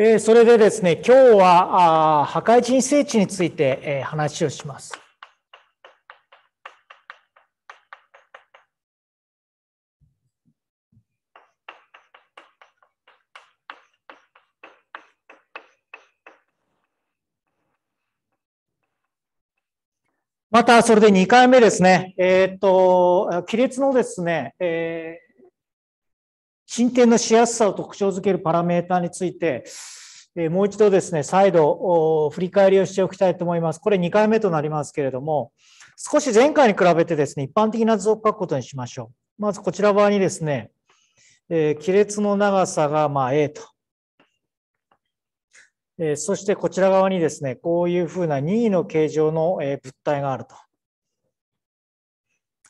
えそれでですね、今日はあ破壊人聖地について、え話をします。また、それで2回目ですね。えっ、と、亀裂のですね、えー進展のしやすさを特徴づけるパラメーターについて、えもう一度ですね、再度振り返りをしておきたいと思います。これ2回目となりますけれども、少し前回に比べてですね、一般的な図を書くことにしましょう。まずこちら側にですね、え亀裂の長さがま A と。えそしてこちら側にですね、こういうふうな任意の形状の物体があると。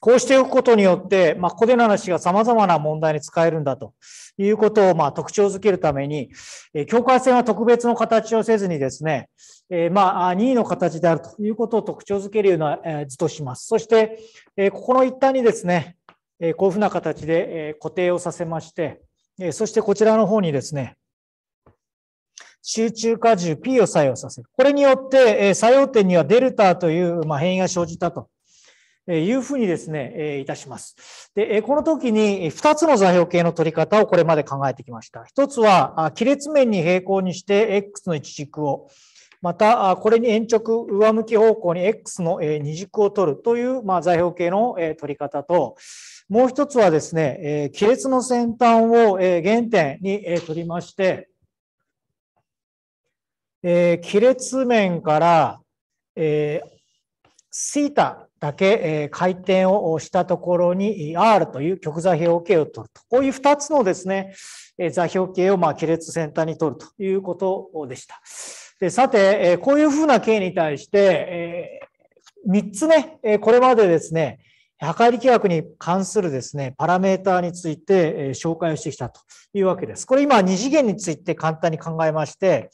こうしておくことによって、まあ、ここでの話が様々な問題に使えるんだということを、まあ、特徴づけるために、え境界線は特別の形をせずにですね、えまあ、任意の形であるということを特徴づけるような、え図とします。そして、えここの一端にですね、えこういうふうな形で、え固定をさせまして、えそしてこちらの方にですね、集中荷重 P を作用させる。これによって、え作用点にはデルタという、ま変異が生じたというふうにですね、いたします。で、この時に2つの座標系の取り方をこれまで考えてきました。1つは、亀裂面に平行にして X の一軸を、また、これに延直上向き方向に X の二軸を取るという、まあ、座標系の取り方と、もう一つはですね、亀裂の先端を原点に取りまして、亀裂面から、えー、θ だけ、え回転をしたところに R という極座標形を取ると。こういう2つのですね、え座標形をまあ亀裂先端に取るということでした。でさて、えこういうふうな形に対して、え3つね、えこれまでですね、破壊力学に関するですね、パラメーターについて、え紹介をしてきたというわけです。これ今2次元について簡単に考えまして、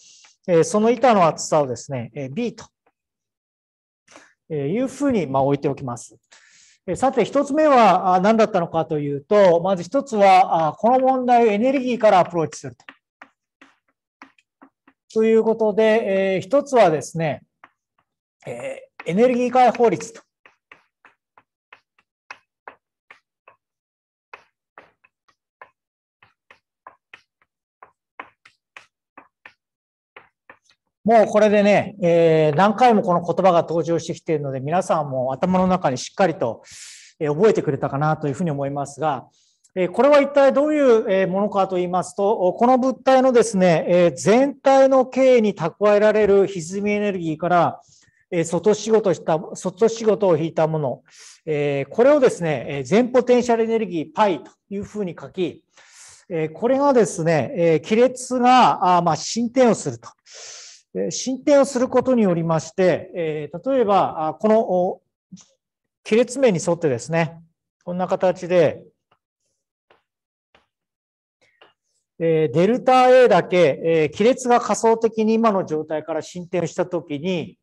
えその板の厚さをですね、え B というふうにま置いておきます。さて、一つ目は何だったのかというと、まず一つは、この問題をエネルギーからアプローチすると。ということで、一つはですね、エネルギー解放率ともうこれでね、えー、何回もこの言葉が登場してきているので、皆さんも頭の中にしっかりと覚えてくれたかなというふうに思いますが、これは一体どういうものかと言いますと、この物体のですね、全体の経営に蓄えられる歪みエネルギーから、外仕事した、外仕事を引いたもの、これをですね、全ポテンシャルエネルギー π というふうに書き、これがですね、亀裂が進展をすると。進展をすることによりまして、例えば、この亀裂面に沿ってですね、こんな形で、デルタ A だけ亀裂が仮想的に今の状態から進展したときに、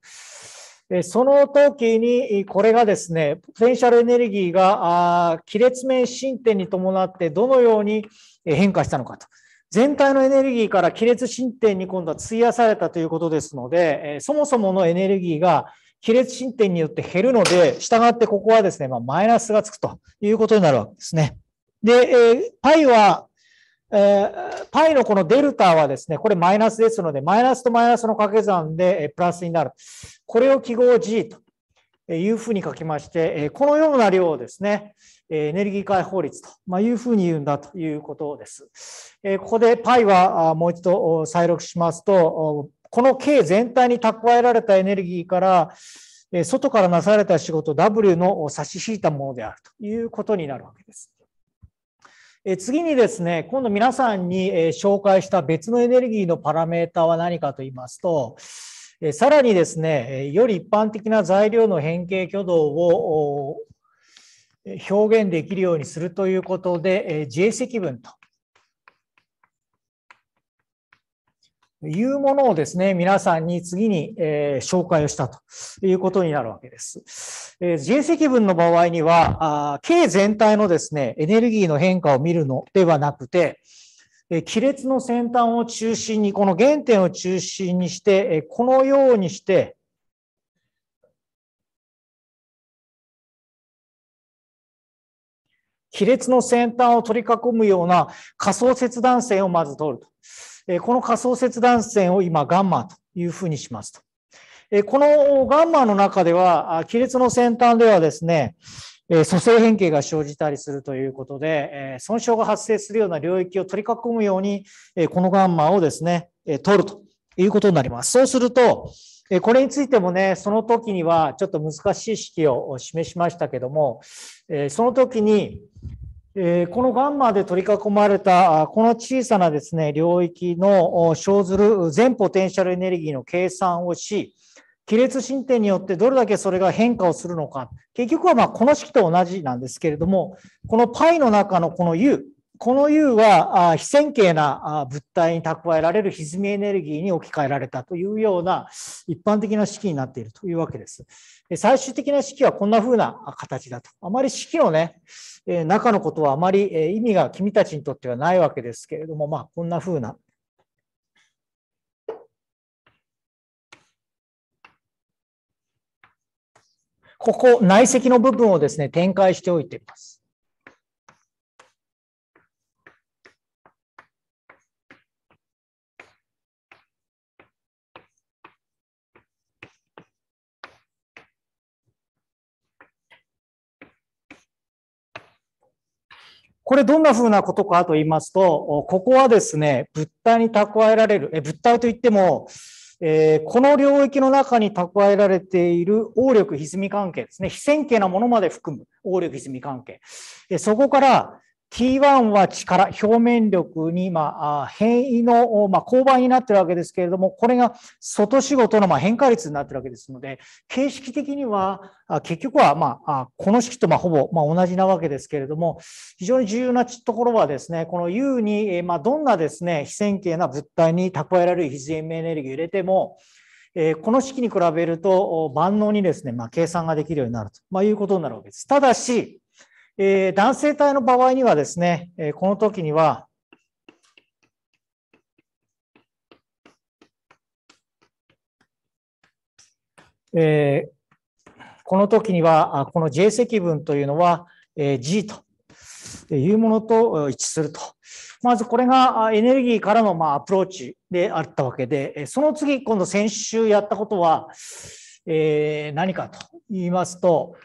その時にこれがですね、ポテンシャルエネルギーが亀裂面進展に伴ってどのように変化したのかと。全体のエネルギーから亀裂神展に今度は費やされたということですので、えそもそものエネルギーが亀裂神展によって減るので、従ってここはですね、まあ、マイナスがつくということになるわけですね。で、えパイは、えパイのこのデルタはですね、これマイナスですので、マイナスとマイナスの掛け算で、えプラスになる。これを記号 G というふうに書きまして、このような量をですね、エネルギー解放率というふうに言うんだということです。ここで π はもう一度再録しますと、この K 全体に蓄えられたエネルギーから、外からなされた仕事 W の差し引いたものであるということになるわけです。次にですね、今度皆さんに紹介した別のエネルギーのパラメータは何かと言いますと、さらにですね、より一般的な材料の変形挙動を表現できるようにするということで、J 積分というものをですね、皆さんに次に、え紹介をしたということになるわけです。え J 積分の場合にはあ、K 全体のですね、エネルギーの変化を見るのではなくて、え亀裂の先端を中心に、この原点を中心にして、えこのようにして、亀裂の先端を取り囲むような仮想切断線をまず取ると。えこの仮想切断線を今ガンマというふうにしますと。えこのガンマの中では、亀裂の先端ではですね、蘇生変形が生じたりするということで、損傷が発生するような領域を取り囲むように、このガンマをですね、取るということになります。そうすると、これについてもね、その時にはちょっと難しい式を示しましたけども、その時に、このガンマで取り囲まれた、この小さなですね、領域の生ずる全ポテンシャルエネルギーの計算をし、亀裂進展によってどれだけそれが変化をするのか。結局はまこの式と同じなんですけれども、この π の中のこの u、この U は非線形な物体に蓄えられる歪みエネルギーに置き換えられたというような一般的な式になっているというわけです。最終的な式はこんな風な形だと。あまり式のね、中のことはあまり意味が君たちにとってはないわけですけれども、まあこんな風なここ内積の部分をですね、展開しておいています。これどんなふうなことかと言いますと、ここはですね、物体に蓄えられる、え物体といっても、えー、この領域の中に蓄えられている応力歪み関係ですね、非線形なものまで含む応力歪み関係。えそこから T1 は力、表面力に、まあ、変異の、まあ、勾配になってるわけですけれども、これが外仕事の、まあ、変化率になってるわけですので、形式的には、結局は、まあ、この式と、まあ、ほぼ、まあ、同じなわけですけれども、非常に重要なところはですね、この U に、まあ、どんなですね、非線形な物体に蓄えられる非全エネルギーを入れても、えこの式に比べると、万能にですね、まあ、計算ができるようになると、まいうことになるわけです。ただし、えー、男性体の場合にはですね、えー、この時には、えー、この時には、この J 積分というのは、えー、G というものと一致すると。まずこれがエネルギーからのまアプローチであったわけで、その次、今度先週やったことは、え何かと言いますと、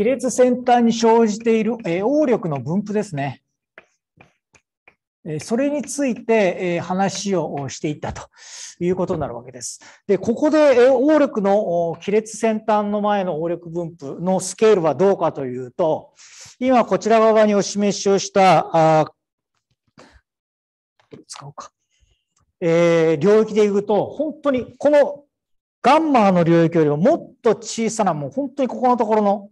亀裂先端に生じている、え応力の分布ですね。それについて話をしていったということになるわけです。で、ここで応力の亀裂先端の前の応力分布のスケールはどうかというと、今こちら側にお示しをした、あ使おうか、えー、領域でいうと、本当にこのガンマの領域よりももっと小さな、もう本当にここのところの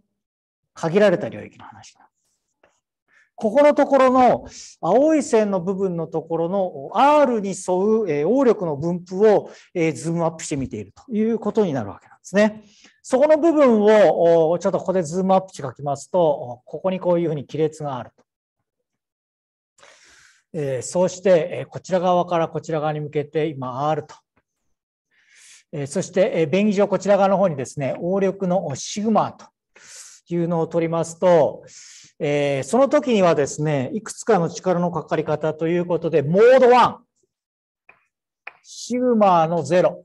限られた領域の話ここのところの青い線の部分のところの R に沿う応力の分布をズームアップしてみているということになるわけなんですね。そこの部分をちょっとここでズームアップして書きますと、ここにこういうふうに亀裂があると。えそうして、えこちら側からこちら側に向けて今 R と。えそして、え便宜上こちら側の方にですね、応力のシグマというのを取りますと、えー、その時にはですね、いくつかの力のかかり方ということで、モード1、シグマの0。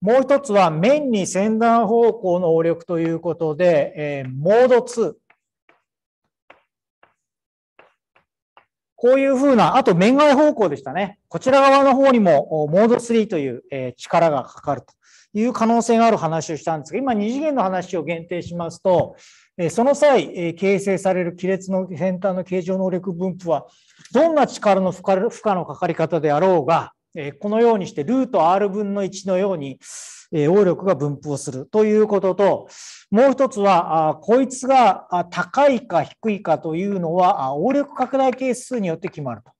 もう一つは面に先端方向の応力ということで、えー、モード2。こういうふうな、あと面外方向でしたね。こちら側の方にもモード3という力がかかると。いう可能性がある話をしたんですが、今2次元の話を限定しますと、その際、形成される亀裂の先端の形状能力分布は、どんな力の負荷のかかり方であろうが、このようにしてルート r 分の1のように、応力が分布をするということと、もう一つは、こいつが高いか低いかというのは、応力拡大係数によって決まると。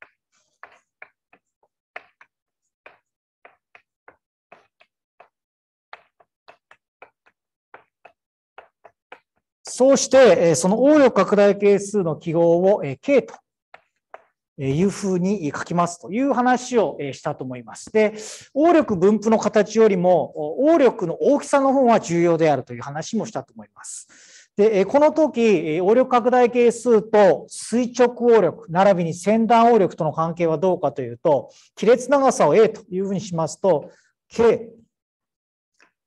そうして、その応力拡大係数の記号を K というふうに書きますという話をしたと思います。で、応力分布の形よりも、応力の大きさの方が重要であるという話もしたと思います。で、この時、応力拡大係数と垂直応力、並びに先端応力との関係はどうかというと、亀裂長さを A というふうにしますと、K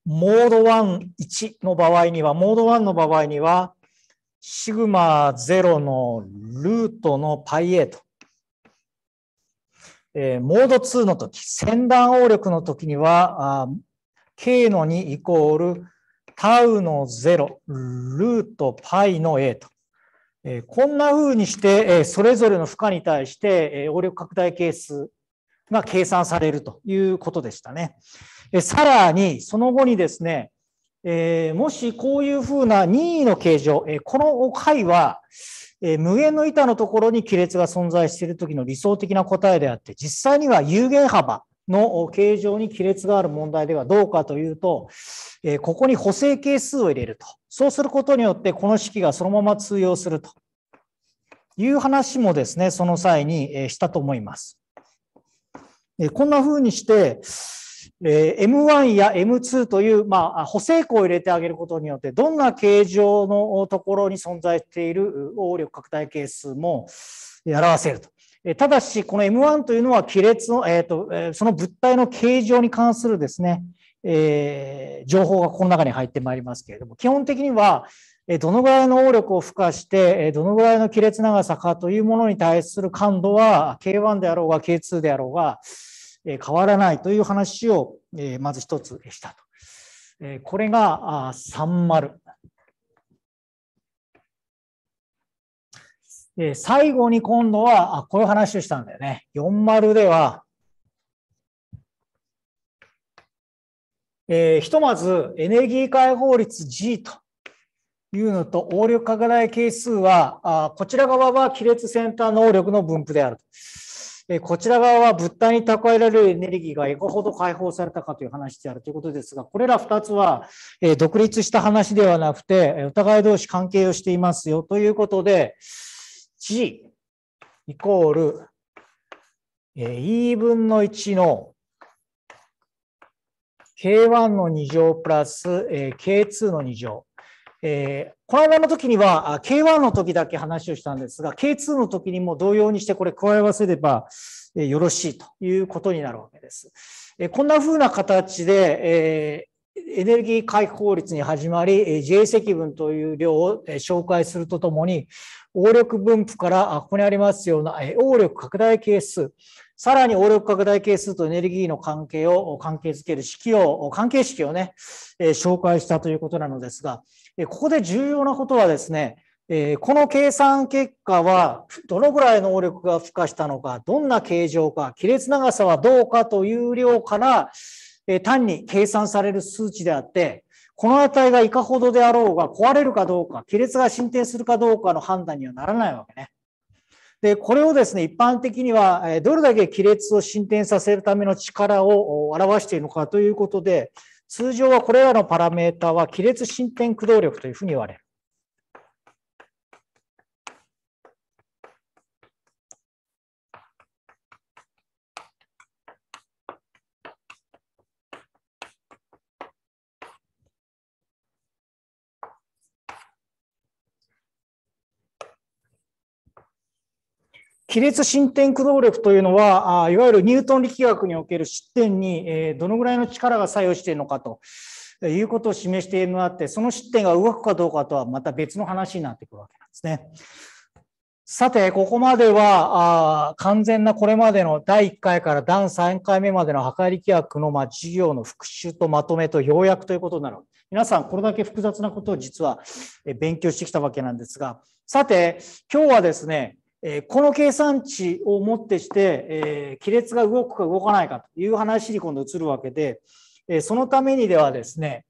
モード11の場合には、モード1の場合には、シグマ0のルートの πa と、えー、モード2の時、先端応力の時には、k の2イコールタウの0ルート π の a と。えこんな風にして、えそれぞれの負荷に対して、え応力拡大係数ま計算されるということでしたね。えさらに、その後にですね、えもしこういうふうな任意の形状、えこの解は、え無限の板のところに亀裂が存在している時の理想的な答えであって、実際には有限幅の形状に亀裂がある問題ではどうかというと、えここに補正係数を入れると。そうすることによって、この式がそのまま通用するという話もですね、その際にしたと思います。えこんな風にして、え M1 や M2 という、まあ、補正項を入れてあげることによって、どんな形状のところに存在している応力拡大係数も表せると。ただし、この M1 というのは亀裂の、えーとえその物体の形状に関するですね、えー、情報がこの中に入ってまいりますけれども、基本的にはどのぐらいの応力を付加して、どのぐらいの亀裂長さかというものに対する感度は K1 であろうが K2 であろうが変わらないという話をまず一つしたと。これが30。最後に今度はこういう話をしたんだよね。40では、えー、ひとまずエネルギー解放率 G というのと、応力拡大係数は、あこちら側は亀裂センター能力の分布であるえこちら側は物体に蓄えられるエネルギーがいかほど解放されたかという話であるということですが、これら2つは、え独立した話ではなくて、お互い同士関係をしていますよということで、G イコール、え E 分の1の K1 の2乗プラス、え K2 の2乗。えー、この間の時には K1 の時だけ話をしたんですが K2 の時にも同様にしてこれ加え合わせればよろしいということになるわけです。えこんな風な形で、えー、エネルギー解放率に始まり J 積分という量を紹介するとともに応力分布からここにありますような応力拡大係数さらに応力拡大係数とエネルギーの関係を関係づける式を、関係式をね、え紹介したということなのですが、ここで重要なことはですね、えこの計算結果はどのぐらい能力が付加したのか、どんな形状か、亀裂長さはどうかという量から、え単に計算される数値であって、この値がいかほどであろうが壊れるかどうか、亀裂が進展するかどうかの判断にはならないわけね。で、これをですね、一般的には、どれだけ亀裂を進展させるための力を表しているのかということで、通常はこれらのパラメータは、亀裂進展駆動力というふうに言われる。亀裂進展駆動力というのは、いわゆるニュートン力学における失点にどのぐらいの力が作用しているのかということを示しているのがあって、その失点が動くかどうかとはまた別の話になってくるわけなんですね。さて、ここまでは、完全なこれまでの第1回から第3回目までの破壊力学の、ま事業の復習とまとめと要約ということになる。皆さん、これだけ複雑なことを実は勉強してきたわけなんですが、さて、今日はですね、えこの計算値をもってして、え亀裂が動くか動かないかという話に今度移るわけで、えそのためにではですね、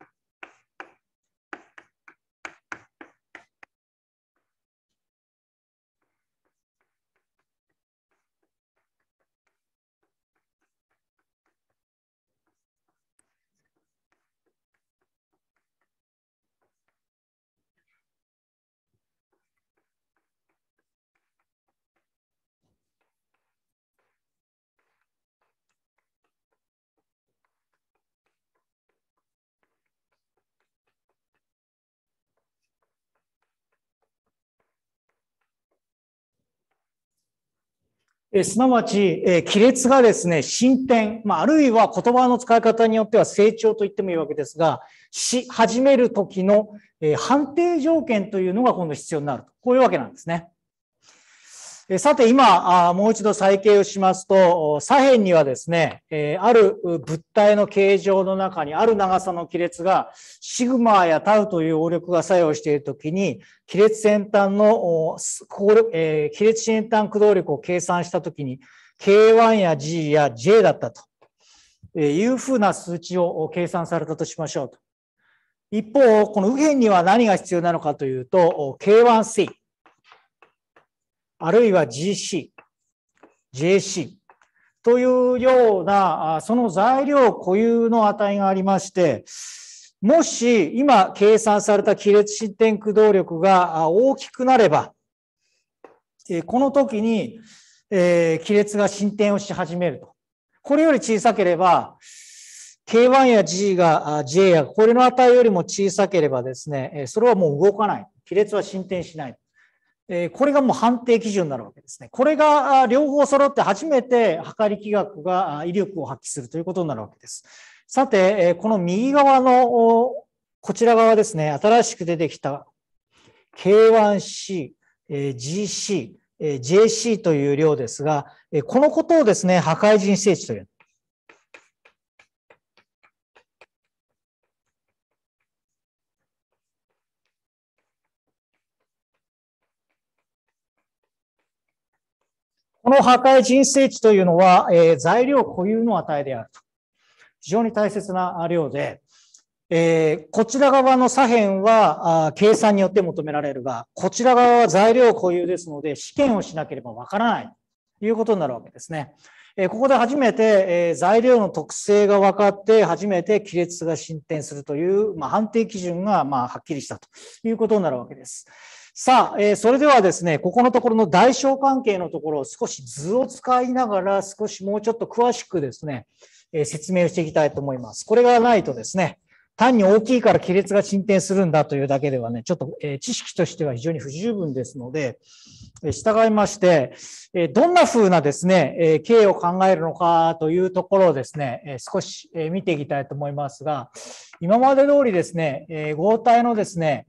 えすなわち、え亀裂がですね、進展、まあ、あるいは言葉の使い方によっては成長と言ってもいいわけですが、し始める時の、え判定条件というのが今度必要になると。こういうわけなんですね。さて今、もう一度再計をしますと、左辺にはですね、ある物体の形状の中にある長さの亀裂が、シグマやタウという応力が作用しているときに、亀裂先端の、亀裂先端駆動力を計算したときに、K1 や G や J だったというふうな数値を計算されたとしましょうと。一方、この右辺には何が必要なのかというと、K1C。あるいは GC、JC というような、その材料固有の値がありまして、もし今計算された亀裂進展駆動力が大きくなれば、この時に亀裂が進展をし始めると。これより小さければ、K1 や G が J やこれの値よりも小さければですね、それはもう動かない。亀裂は進展しない。えこれがもう判定基準になるわけですね。これが両方揃って初めて測り気学が威力を発揮するということになるわけです。さて、この右側のこちら側ですね、新しく出てきた K1C、GC、JC という量ですが、このことをですね、破壊人聖値という。この破壊人生値というのは、えー、材料固有の値であると。非常に大切な量で、えー、こちら側の左辺はあ計算によって求められるが、こちら側は材料固有ですので、試験をしなければわからないということになるわけですね。えここで初めて、え材料の特性が分かって、初めて亀裂が進展するという、まあ、判定基準が、まはっきりしたということになるわけです。さあ、えー、それではですね、ここのところの代償関係のところを少し図を使いながら少しもうちょっと詳しくですね、えー、説明をしていきたいと思います。これがないとですね、単に大きいから亀裂が進展するんだというだけではね、ちょっと、えー、知識としては非常に不十分ですので、えー、従いまして、えどんな風なですね、え経を考えるのかというところをですね、え少し、え見ていきたいと思いますが、今まで通りですね、え合体のですね、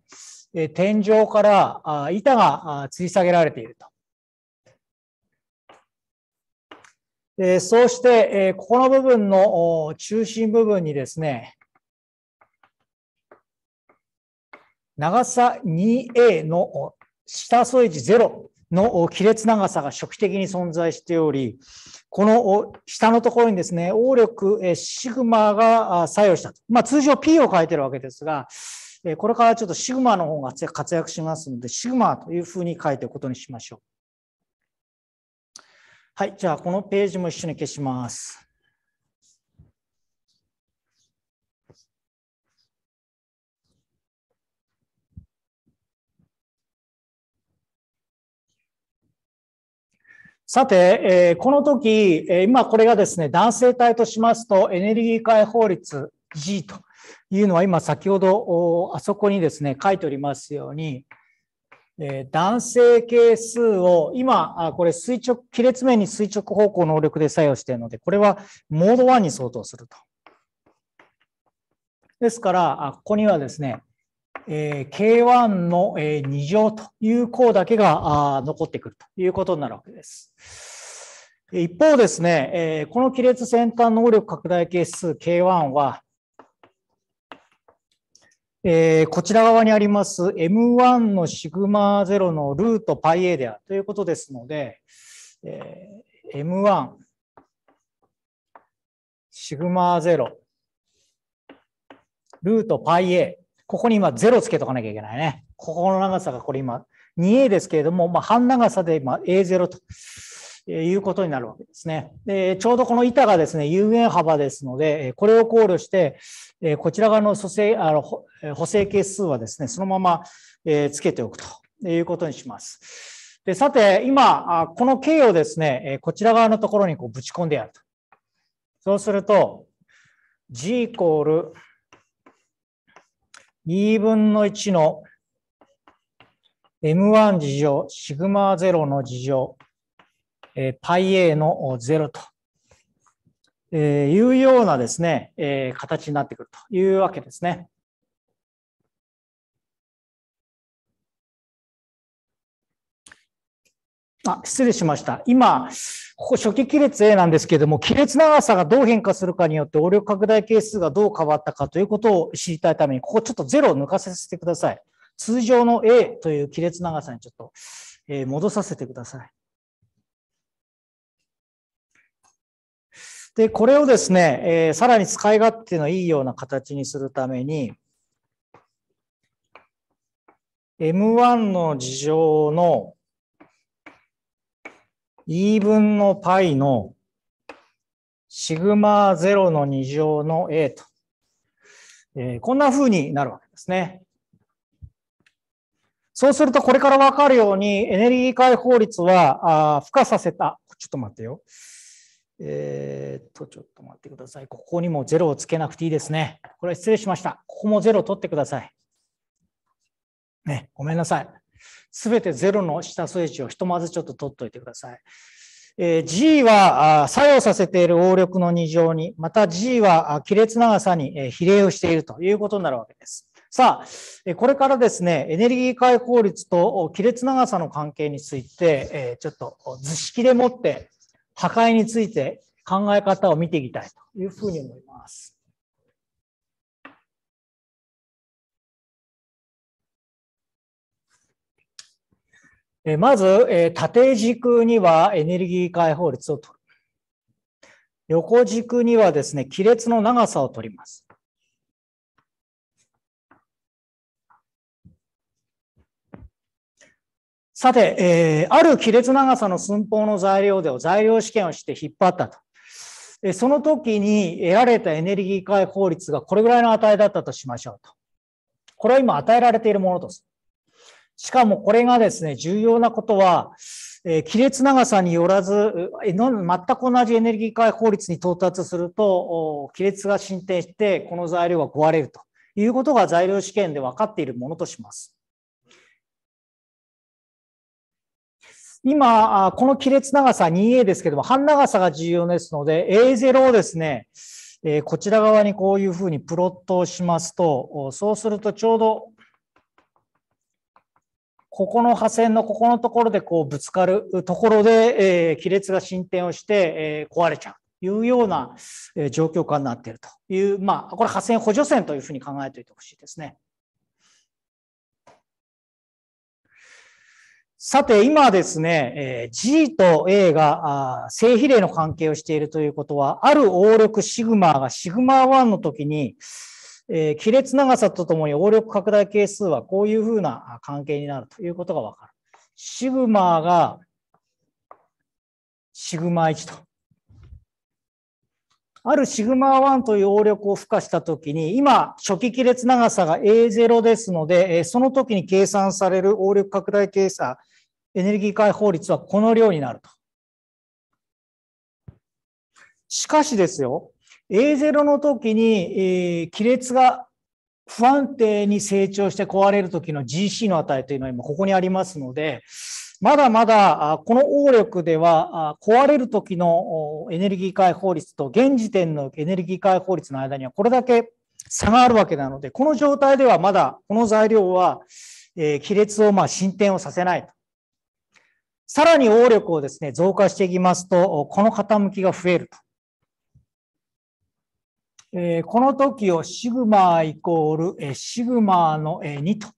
え天井からあ板が吊り下げられていると。そうして、えここの部分の中心部分にですね、長さ 2A の下添字0の亀裂長さが初期的に存在しており、この下のところにですね、応力シグマが作用したと。まあ、通常 P を書いてるわけですが、これからちょっとシグマの方が活躍しますので、シグマというふうに書いていくことにしましょう。はい、じゃあこのページも一緒に消します。さて、えこの時、え今これがですね、男性体としますと、エネルギー解放率 G というのは今先ほどあそこにですね書いておりますように男性係数を今これ垂直亀裂面に垂直方向能力で作用しているのでこれはモード1に相当すると。ですからここにはですね K1 の2乗という項だけが残ってくるということになるわけです。一方ですね、この亀裂先端能力拡大係数 K1 は、えー、こちら側にあります M1 のシグマ0のルート πa であるということですので、えー、M1 シグマ0ルート πa ここに今0つけとかなきゃいけないね。ここの長さがこれ今 2a ですけれども、まあ、半長さで今 a0 ということになるわけですね。でちょうどこの板がですね、有限幅ですので、これを考慮して、こちら側の蘇生あの補正係数はですね、そのままつけておくということにします。でさて、今、この K をですね、こちら側のところにこうぶち込んでやると。そうすると、G イコール2分の1の M1 事乗、シグマ0の事乗、え πa の0と、えいうようなですね、え形になってくるというわけですね。あ失礼しました。今、ここ初期亀裂 A なんですけれども、亀裂長さがどう変化するかによって応力拡大係数がどう変わったかということを知りたいために、ここちょっと0を抜かせてください。通常の A という亀裂長さにちょっと、え戻させてください。で、これをですね、えー、さらに使い勝手のいいような形にするために、M1 の事乗の E 分の π のシグマ0の2乗の A と、えー、こんな風になるわけですね。そうすると、これからわかるように、エネルギー解放率は、あ付加させた。ちょっと待ってよ。えー、っと、ちょっと待ってください。ここにも0をつけなくていいですね。これは失礼しました。ここも0を取ってください。ね、ごめんなさい。すべて0の下数値をひとまずちょっと取っておいてください。えー、G は作用させている応力の2乗に、また G は亀裂長さに比例をしているということになるわけです。さあ、これからですね、エネルギー解放率と亀裂長さの関係について、ちょっと図式でもって破壊について考え方を見ていきたいというふうに思います。まず、縦軸にはエネルギー解放率を取る。横軸にはですね、亀裂の長さを取ります。さて、えー、ある亀裂長さの寸法の材料でを材料試験をして引っ張ったと。えその時に得られたエネルギー解放率がこれぐらいの値だったとしましょうと。これは今与えられているものとする。しかもこれがですね、重要なことは、え亀裂長さによらず、全く同じエネルギー解放率に到達すると、亀裂が進展して、この材料が壊れるということが材料試験で分かっているものとします。今、この亀裂長さ 2A ですけども、半長さが重要ですので、A0 をですね、えこちら側にこういうふうにプロットをしますと、そうするとちょうど、ここの破線のここのところでこうぶつかるところで、え亀裂が進展をして、え壊れちゃう。いうような状況下になっているという、まあ、これ、破線補助線というふうに考えておいてほしいですね。さて、今ですね、G と A が正比例の関係をしているということは、ある応力シグマがシグマ1の時に、え亀裂長さとともに応力拡大係数はこういうふうな関係になるということがわかる。シグマがシグマ1と。あるシグマ1という応力を付加したときに、今、初期亀裂長さが A0 ですので、その時に計算される応力拡大係数、エネルギー解放率はこの量になると。しかしですよ、A0 の時に、えー、亀裂が不安定に成長して壊れる時の GC の値というのは今ここにありますので、まだまだこの応力では壊れる時のエネルギー解放率と現時点のエネルギー解放率の間にはこれだけ差があるわけなので、この状態ではまだこの材料は亀裂をま進展をさせないと。さらに応力をですね、増加していきますと、この傾きが増えると。えー、この時をシグマイコール、えー、シグマの、え2と。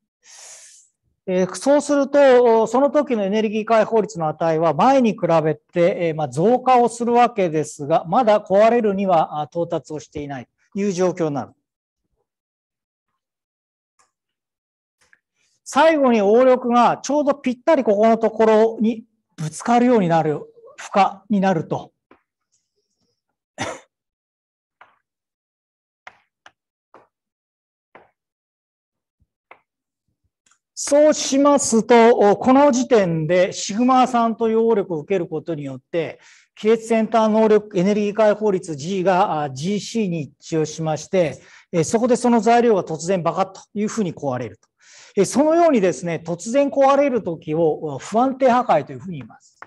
えー、そうすると、その時のエネルギー解放率の値は前に比べて、えーまあ、増加をするわけですが、まだ壊れるには到達をしていないという状況になる。最後に応力がちょうどぴったりここのところにぶつかるようになる、負荷になると。そうしますと、この時点でシグマさんという応力を受けることによって、気圧センター能力エネルギー解放率 G が GC に一致をしまして、そこでその材料が突然バカッというふうに壊れると。そのようにですね、突然壊れる時を不安定破壊というふうに言います。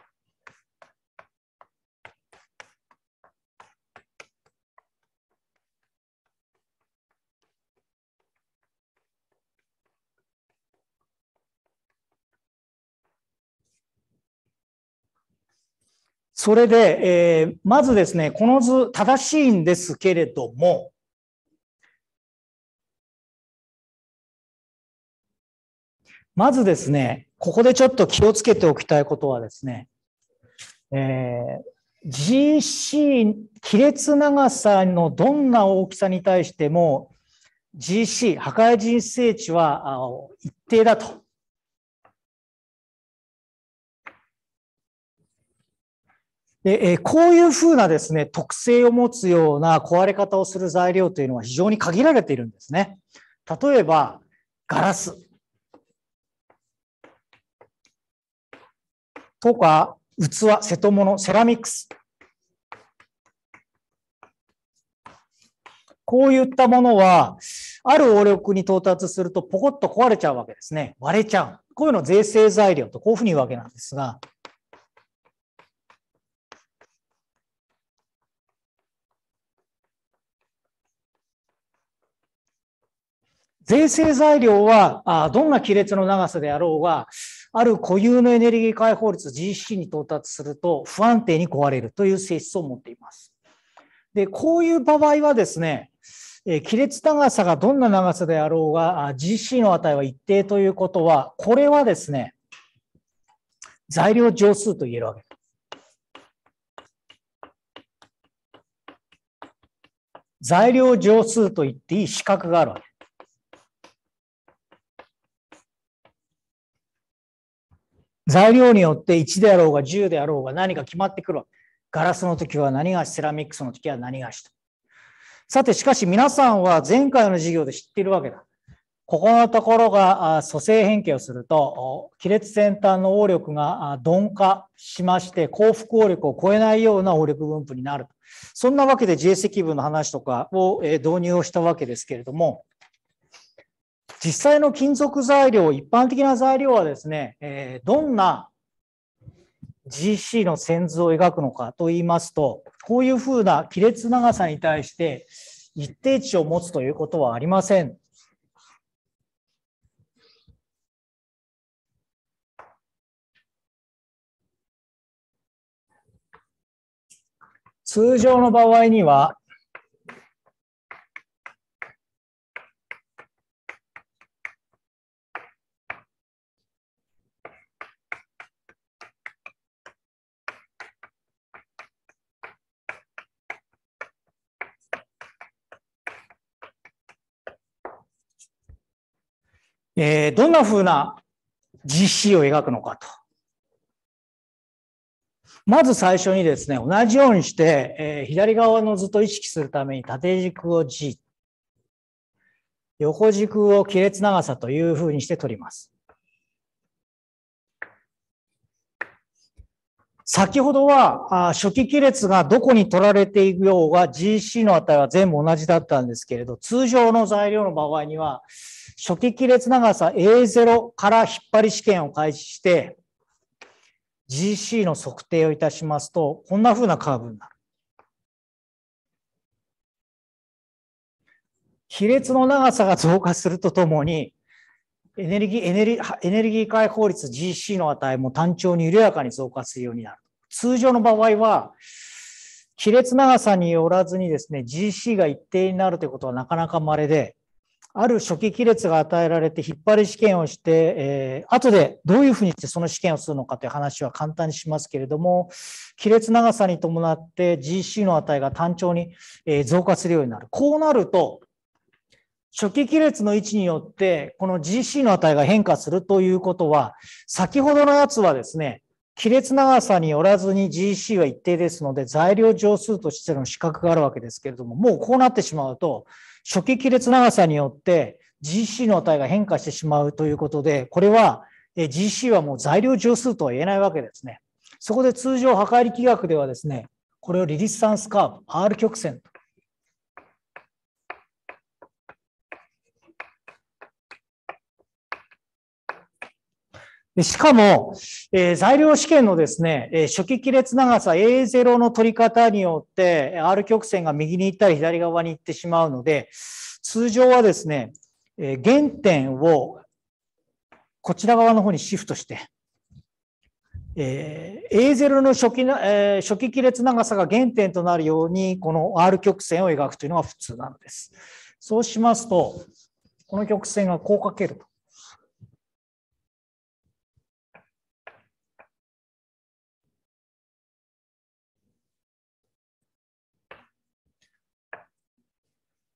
それで、えー、まずですね、この図正しいんですけれども、まずですね、ここでちょっと気をつけておきたいことはですね、えー、GC、亀裂長さのどんな大きさに対しても、GC、破壊人生値は一定だと。でえこういうふうなですね、特性を持つような壊れ方をする材料というのは非常に限られているんですね。例えば、ガラス。とか、器、瀬戸物、セラミックス。こういったものは、ある応力に到達するとポコッと壊れちゃうわけですね。割れちゃう。こういうのを税制材料とこういうふうに言うわけなんですが、税制材料は、どんな亀裂の長さであろうが、ある固有のエネルギー解放率 GC に到達すると不安定に壊れるという性質を持っています。で、こういう場合はですね、え亀裂長さがどんな長さであろうが、GC の値は一定ということは、これはですね、材料乗数と言えるわけです。材料乗数と言っていい資格があるわけです。材料によって1であろうが10であろうが何か決まってくるわけ。ガラスの時は何がし、セラミックスの時は何がしと。さて、しかし皆さんは前回の授業で知っているわけだ。ここのところが組成変形をすると、亀裂先端の応力が鈍化しまして、幸福応力を超えないような応力分布になる。そんなわけで J 積分の話とかを導入をしたわけですけれども、実際の金属材料、一般的な材料はですね、えどんな GC の線図を描くのかと言いますと、こういうふうな亀裂長さに対して一定値を持つということはありません。通常の場合には、えー、どんなふうな実施を描くのかと。まず最初にですね、同じようにして、えー、左側の図と意識するために縦軸を G、横軸を亀裂長さというふうにして取ります。先ほどは初期亀裂がどこに取られていくようが GC の値は全部同じだったんですけれど、通常の材料の場合には、初期亀裂長さ A0 から引っ張り試験を開始して、GC の測定をいたしますと、こんなふうなカーブになる。亀裂の長さが増加するとともに、エネルギー、エネルギー、エネルギー解放率 GC の値も単調に緩やかに増加するようになる。通常の場合は、亀裂長さによらずにですね、GC が一定になるということはなかなかまれで、ある初期亀裂が与えられて引っ張り試験をして、えー、後でどういうふうにしてその試験をするのかという話は簡単にしますけれども、亀裂長さに伴って GC の値が単調に増加するようになる。こうなると、初期亀裂の位置によって、この GC の値が変化するということは、先ほどのやつはですね、亀裂長さによらずに GC は一定ですので、材料乗数としての資格があるわけですけれども、もうこうなってしまうと、初期亀裂長さによって GC の値が変化してしまうということで、これは GC はもう材料上数とは言えないわけですね。そこで通常破壊力学ではですね、これをリディスタンスカーブ、R 曲線とでしかも、えー、材料試験のですね、え初期亀裂長さ A0 の取り方によって R 曲線が右に行ったり左側に行ってしまうので、通常はですね、えー、原点をこちら側の方にシフトして、えー、A0 の初期,、えー、初期亀裂長さが原点となるように、この R 曲線を描くというのが普通なんです。そうしますと、この曲線がこうかけると。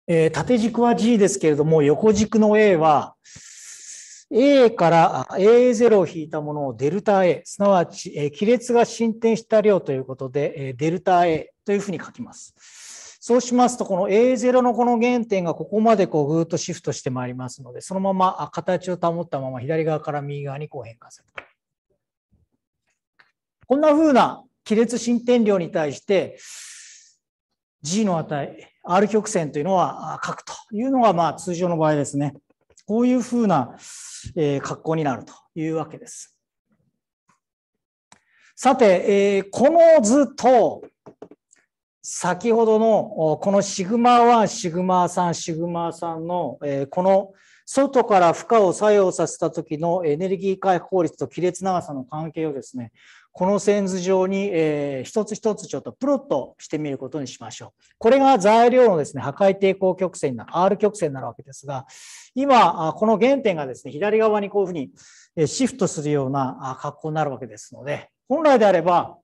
えー、縦軸は G ですけれども、横軸の A は、A から A0 を引いたものをデルタ A、すなわち、えー、亀裂が進展した量ということで、えー、デルタ A というふうに書きます。そうしますと、この A0 のこの原点がここまでこうぐーっとシフトしてまいりますので、そのまま形を保ったまま左側から右側にこう変化すると。こんなふうな亀裂進展量に対して G の値、R 曲線というのは書くというのがまあ通常の場合ですね。こういうふうな格好になるというわけです。さて、この図と先ほどのこのシグマ1、シグマ3、シグマ3のこの外から負荷を作用させた時のエネルギー解放率と亀裂長さの関係をですね、この線図上に、えー、一つ一つちょっとプロットしてみることにしましょう。これが材料のですね、破壊抵抗曲線な、R 曲線になるわけですが、今、この原点がですね、左側にこういうふうにシフトするような格好になるわけですので、本来であれば、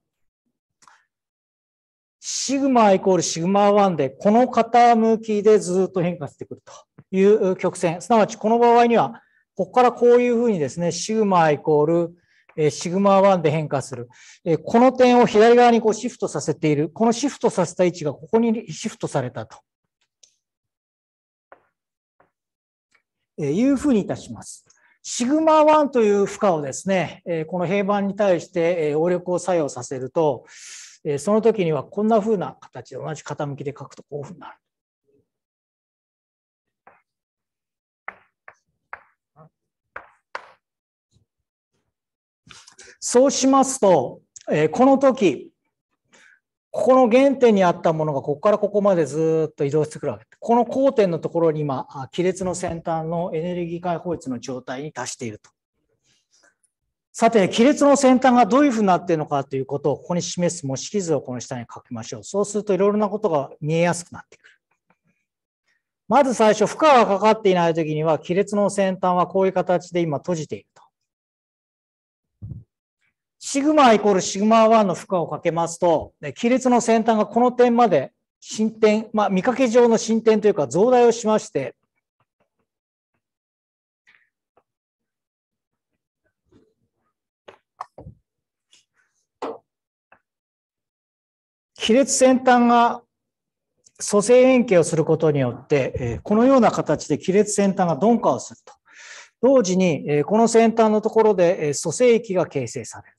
シグマイコールシグマ1で、この傾きでずっと変化してくるという曲線。すなわち、この場合には、ここからこういうふうにですね、シグマイコールえシグマ1で変化する、えこの点を左側にこうシフトさせている。このシフトさせた位置がここにシフトされたと。えいうふうにいたします。シグマ1という負荷をですね、えこの平板に対して、え応力を作用させると、えその時にはこんなふうな形で同じ傾きで書くとこういうふうになる。そうしますと、えこの時、ここの原点にあったものがここからここまでずっと移動してくるわけこの交点のところに今、亀裂の先端のエネルギー解放率の状態に達していると。さて、亀裂の先端がどういうふうになっているのかということをここに示す模式図をこの下に書きましょう。そうするといろいろなことが見えやすくなってくる。まず最初、負荷がかかっていないときには、亀裂の先端はこういう形で今閉じていると。シグマイコールシグマ1の負荷をかけますと、亀裂の先端がこの点まで進展、まあ、見かけ上の進展というか増大をしまして、亀裂先端が組成変形をすることによって、このような形で亀裂先端が鈍化をすると。同時に、この先端のところで組成液が形成される。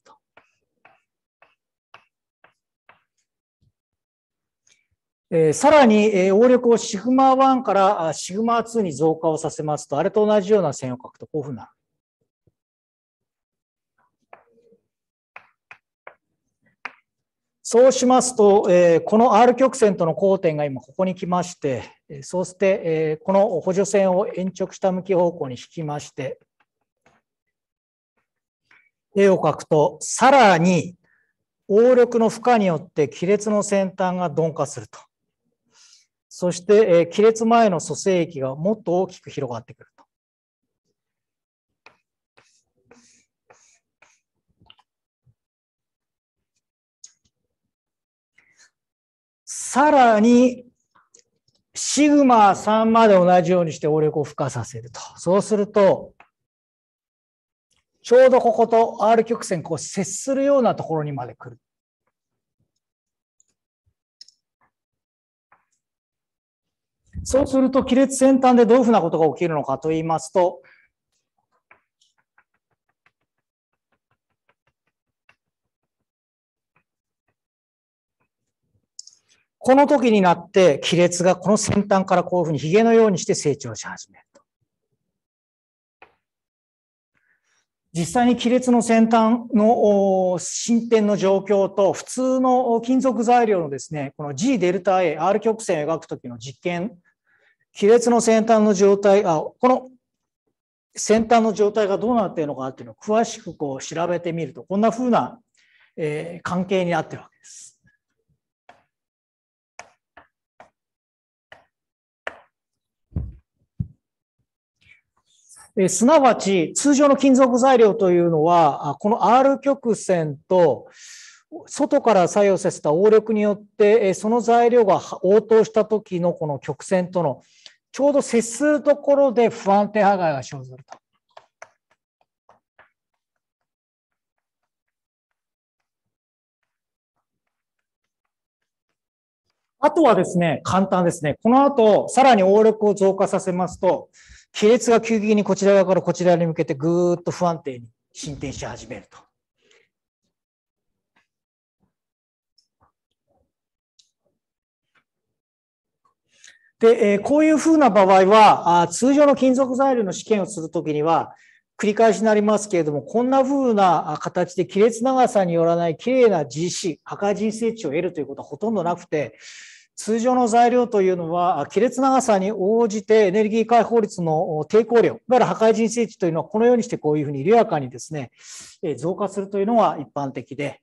えさらに、え応力をシグマ1からシグマ2に増加をさせますと、あれと同じような線を書くとこういうふうになる。そうしますと、えこの R 曲線との交点が今ここに来まして、そうして、えこの補助線を延直した向き方向に引きまして、絵を描くと、さらに、応力の負荷によって亀裂の先端が鈍化すると。そして、え亀裂前の組成液がもっと大きく広がってくると。さらに、シグマ3まで同じようにして応力を付加させると。そうすると、ちょうどここと R 曲線こう接するようなところにまで来る。そうすると、亀裂先端でどういうふうなことが起きるのかと言いますと、この時になって亀裂がこの先端からこういうふうにヒゲのようにして成長し始めると。実際に亀裂の先端の進展の状況と普通の金属材料のですね、この G デルタ A、R 曲線を描く時の実験亀裂の先端の状態、あ、この先端の状態がどうなっているのかっていうのを詳しくこう調べてみると、こんなふうな、えー、関係になってるわけです。えすなわち、通常の金属材料というのは、この R 曲線と、外から作用させた応力によって、その材料が応答した時のこの曲線とのちょうど接するところで不安定破壊が生ずると。あとはですね、簡単ですね。この後、さらに応力を増加させますと、亀裂が急激にこちら側からこちらに向けてぐーっと不安定に進展し始めると。で、えこういうふうな場合は、あ通常の金属材料の試験をするときには、繰り返しになりますけれども、こんな風な形で亀裂長さによらない綺麗な GC、破壊人 c 値を得るということはほとんどなくて、通常の材料というのは、亀裂長さに応じてエネルギー解放率の抵抗量、いわゆる破壊人性値というのは、このようにしてこういうふうに緩やかにですね、増加するというのが一般的で、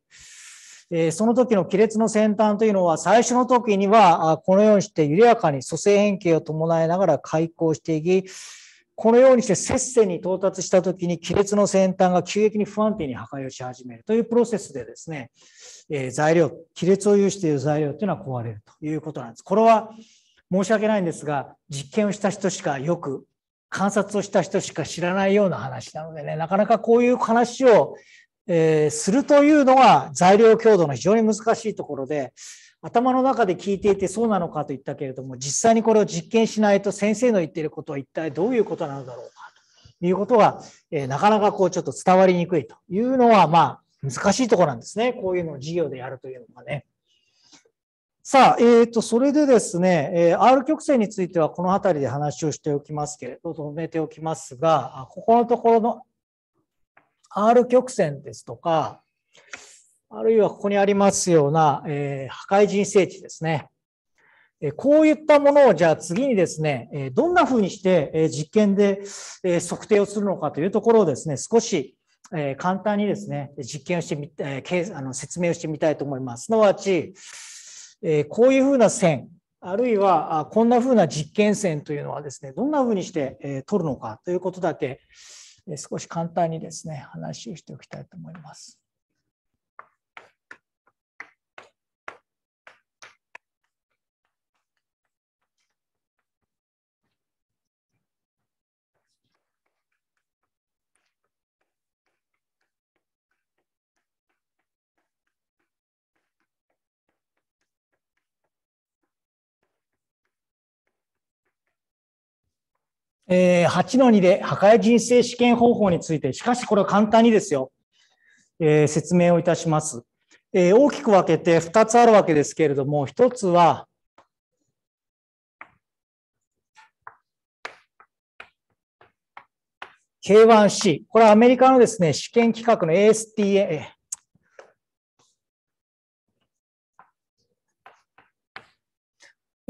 えその時の亀裂の先端というのは最初の時にはこのようにして緩やかに組成変形を伴いながら開口していき、このようにして接線に到達した時に亀裂の先端が急激に不安定に破壊をし始めるというプロセスでですね、え材料、亀裂を有している材料というのは壊れるということなんです。これは申し訳ないんですが、実験をした人しかよく観察をした人しか知らないような話なのでね、なかなかこういう話をえー、するというのが材料強度の非常に難しいところで、頭の中で聞いていてそうなのかと言ったけれども、実際にこれを実験しないと先生の言っていることは一体どういうことなのだろうかということが、えー、なかなかこうちょっと伝わりにくいというのは、まあ難しいところなんですね。こういうのを授業でやるというのがね。さあ、えっ、ー、と、それでですね、えー、R 曲線についてはこの辺りで話をしておきますけれど、止めておきますが、ここのところの R 曲線ですとか、あるいはここにありますような、えー、破壊人生地ですね。こういったものをじゃあ次にですね、どんな風にして実験で測定をするのかというところをですね、少し簡単にですね、実験をしてみて、あの説明をしてみたいと思います。すなわち、こういう風な線、あるいはこんな風な実験線というのはですね、どんな風にして取るのかということだけ少し簡単にですね話をしておきたいと思います。え8の2で破壊人生試験方法について、しかしこれは簡単にですよ、えー、説明をいたします、えー、大きく分けて2つあるわけですけれども、1つは、K1C。これはアメリカのですね、試験企画の ASTA、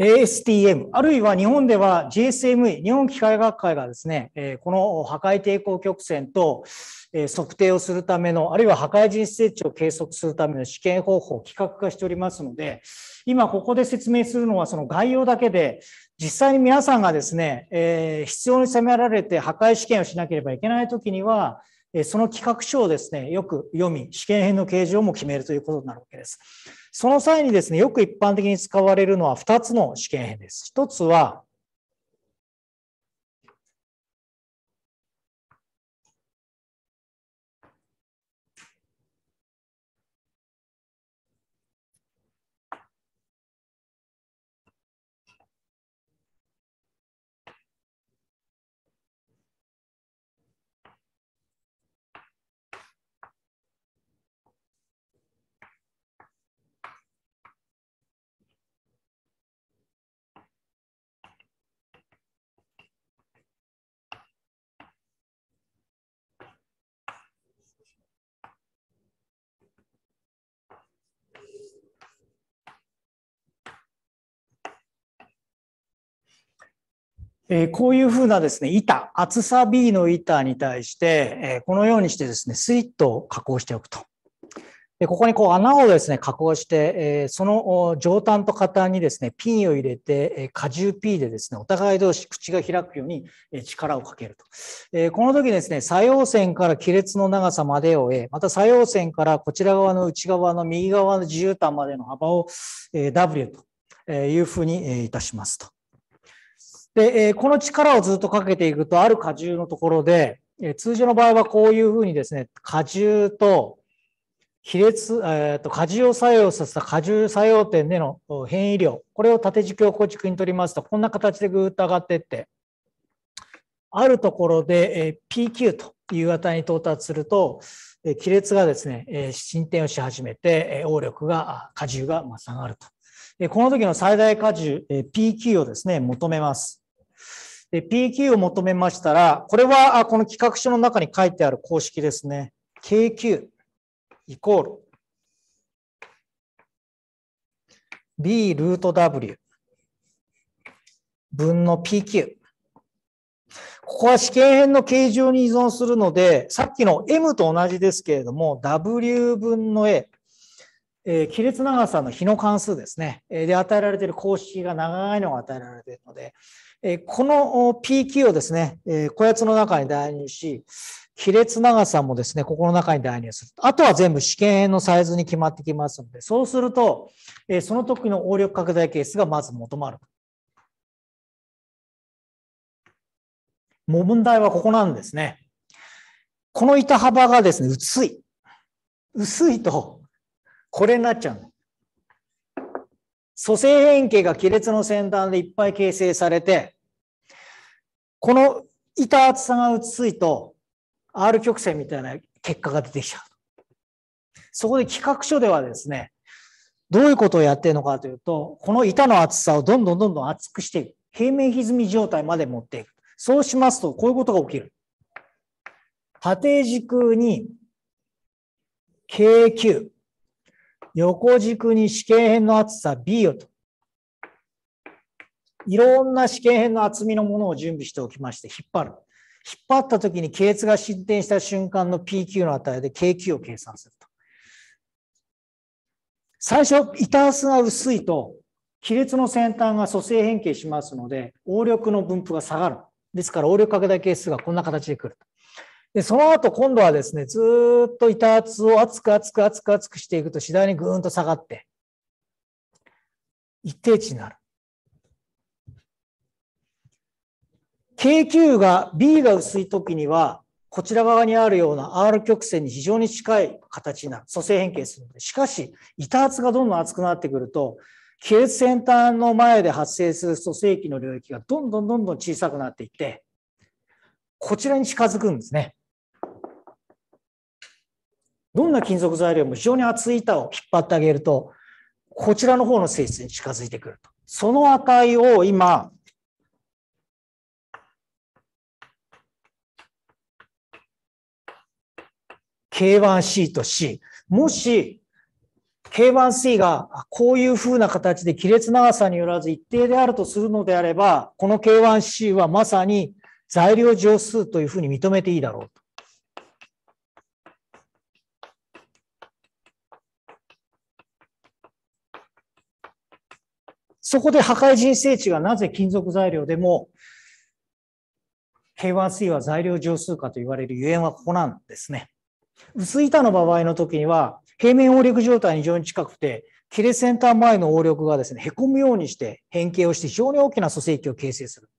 ASTM、あるいは日本では GSME、日本機械学会がですね、この破壊抵抗曲線と測定をするための、あるいは破壊人設置を計測するための試験方法を企画化しておりますので、今ここで説明するのはその概要だけで、実際に皆さんがですね、え必要に迫られて破壊試験をしなければいけないときには、その企画書をですね、よく読み、試験編の形状も決めるということになるわけです。その際にですね、よく一般的に使われるのは2つの試験編です。1つは、えこういうふうなですね、板、厚さ B の板に対して、えこのようにしてですね、スリットを加工しておくと。でここにこう穴をですね、加工して、えその上端と下端にですね、ピンを入れて、え荷重 P でですね、お互い同士口が開くように力をかけると。えこの時ですね、作用線から亀裂の長さまでをえ、また作用線からこちら側の内側の右側の自由端までの幅を W というふうにいたしますと。で、えこの力をずっとかけていくと、ある荷重のところで、え通常の場合はこういうふうにですね、荷重と亀裂、えーと、荷重を作用させた荷重作用点での変異量、これを縦軸横軸に取りますと、こんな形でぐーっと上がっていって、あるところで、え PQ という値に到達すると、え亀裂がですね、え進展をし始めて、え応力が、荷重が下がると。この時の最大荷重、え PQ をですね、求めます。で、PQ を求めましたら、これはこの企画書の中に書いてある公式ですね。KQ イコール B ルート W 分の PQ。ここは試験編の形状に依存するので、さっきの M と同じですけれども、W 分の A、えー、亀裂長さの比の関数ですね。で、与えられている公式が長いのが与えられているので、この PQ をですね、こやつの中に代入し、亀裂長さもですね、ここの中に代入する。あとは全部試験のサイズに決まってきますので、そうすると、その時の応力拡大係数がまず求まる。もう問題はここなんですね。この板幅がですね、薄い。薄いと、これになっちゃう組成変形が亀裂の先端でいっぱい形成されて、この板厚さが薄いと R 曲線みたいな結果が出てきちゃう。そこで企画書ではですね、どういうことをやってるのかというと、この板の厚さをどんどんどんどん厚くしていく。平面歪み状態まで持っていく。そうしますと、こういうことが起きる。縦軸に KQ。横軸に試験片の厚さ B をと。いろんな試験片の厚みのものを準備しておきまして、引っ張る。引っ張った時に亀裂が進展した瞬間の PQ の値で KQ を計算すると。最初、板厚が薄いと、亀裂の先端が組成変形しますので、応力の分布が下がる。ですから、応力拡大係数がこんな形でくると。で、その後今度はですね、ずっと板圧を熱く熱く熱く熱くしていくと次第にぐーんと下がって、一定値になる。KQ が B が薄いときには、こちら側にあるような R 曲線に非常に近い形になる。組成変形するので。しかし、板圧がどんどん厚くなってくると、気圧先端の前で発生する組成器の領域がどんどんどんどん小さくなっていって、こちらに近づくんですね。どんな金属材料も非常に厚い板を引っ張ってあげると、こちらの方の性質に近づいてくると。その値を今、K1C と C。もし、K1C がこういうふうな形で亀裂長さによらず一定であるとするのであれば、この K1C はまさに材料乗数というふうに認めていいだろうと。そこで破壊人生値がなぜ金属材料でも K1C は材料上数化と言われるゆえんはここなんですね。薄板の場合の時には平面応力状態に非常に近くて切れセンター前の応力がですね、凹むようにして変形をして非常に大きな組成器を形成する。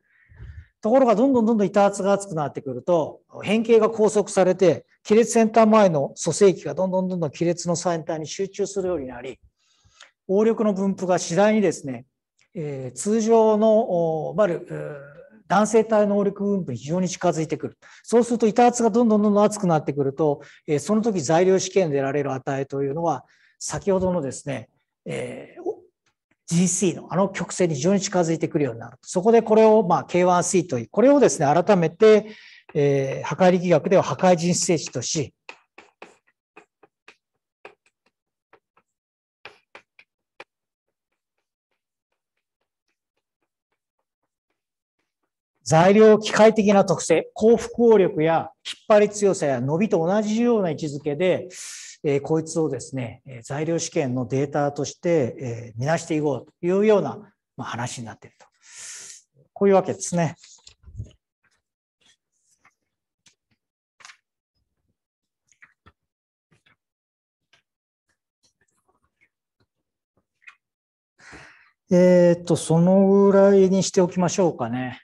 ところがどんどんどんどん板厚が厚くなってくると変形が拘束されて亀裂センター前の組成器がどんどんどんどん亀裂の先端に集中するようになり応力の分布が次第にですね通常の、まる、男性体能力分布に非常に近づいてくる。そうすると、板圧がどんどんどんどん厚くなってくると、その時材料試験で得られる値というのは、先ほどのですね、えー GC のあの曲線に非常に近づいてくるようになる。そこでこれを、まあ、K1C という、これをですね、改めて、えー、破壊力学では破壊人生値とし、材料機械的な特性、幸福効力や引っ張り強さや伸びと同じような位置づけで、えこいつをですね、材料試験のデータとして、え見なしていこうというような、ま話になっていると。こういうわけですね。えっ、ー、と、そのぐらいにしておきましょうかね。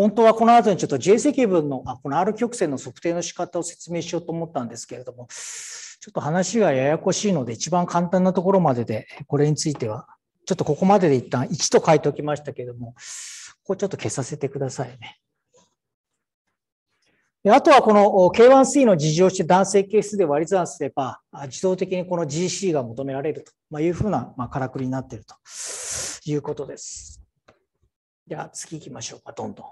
本当はこの後にちょっと J 積分の、あ、この R 曲線の測定の仕方を説明しようと思ったんですけれども、ちょっと話がややこしいので、一番簡単なところまでで、これについては、ちょっとここまでで一旦1と書いておきましたけれども、ここちょっと消させてくださいね。であとはこの K1C の事情して男性係数で割り算すれば、自動的にこの GC が求められるというふうなからくりになっているということです。では次行きましょうか、どんどん。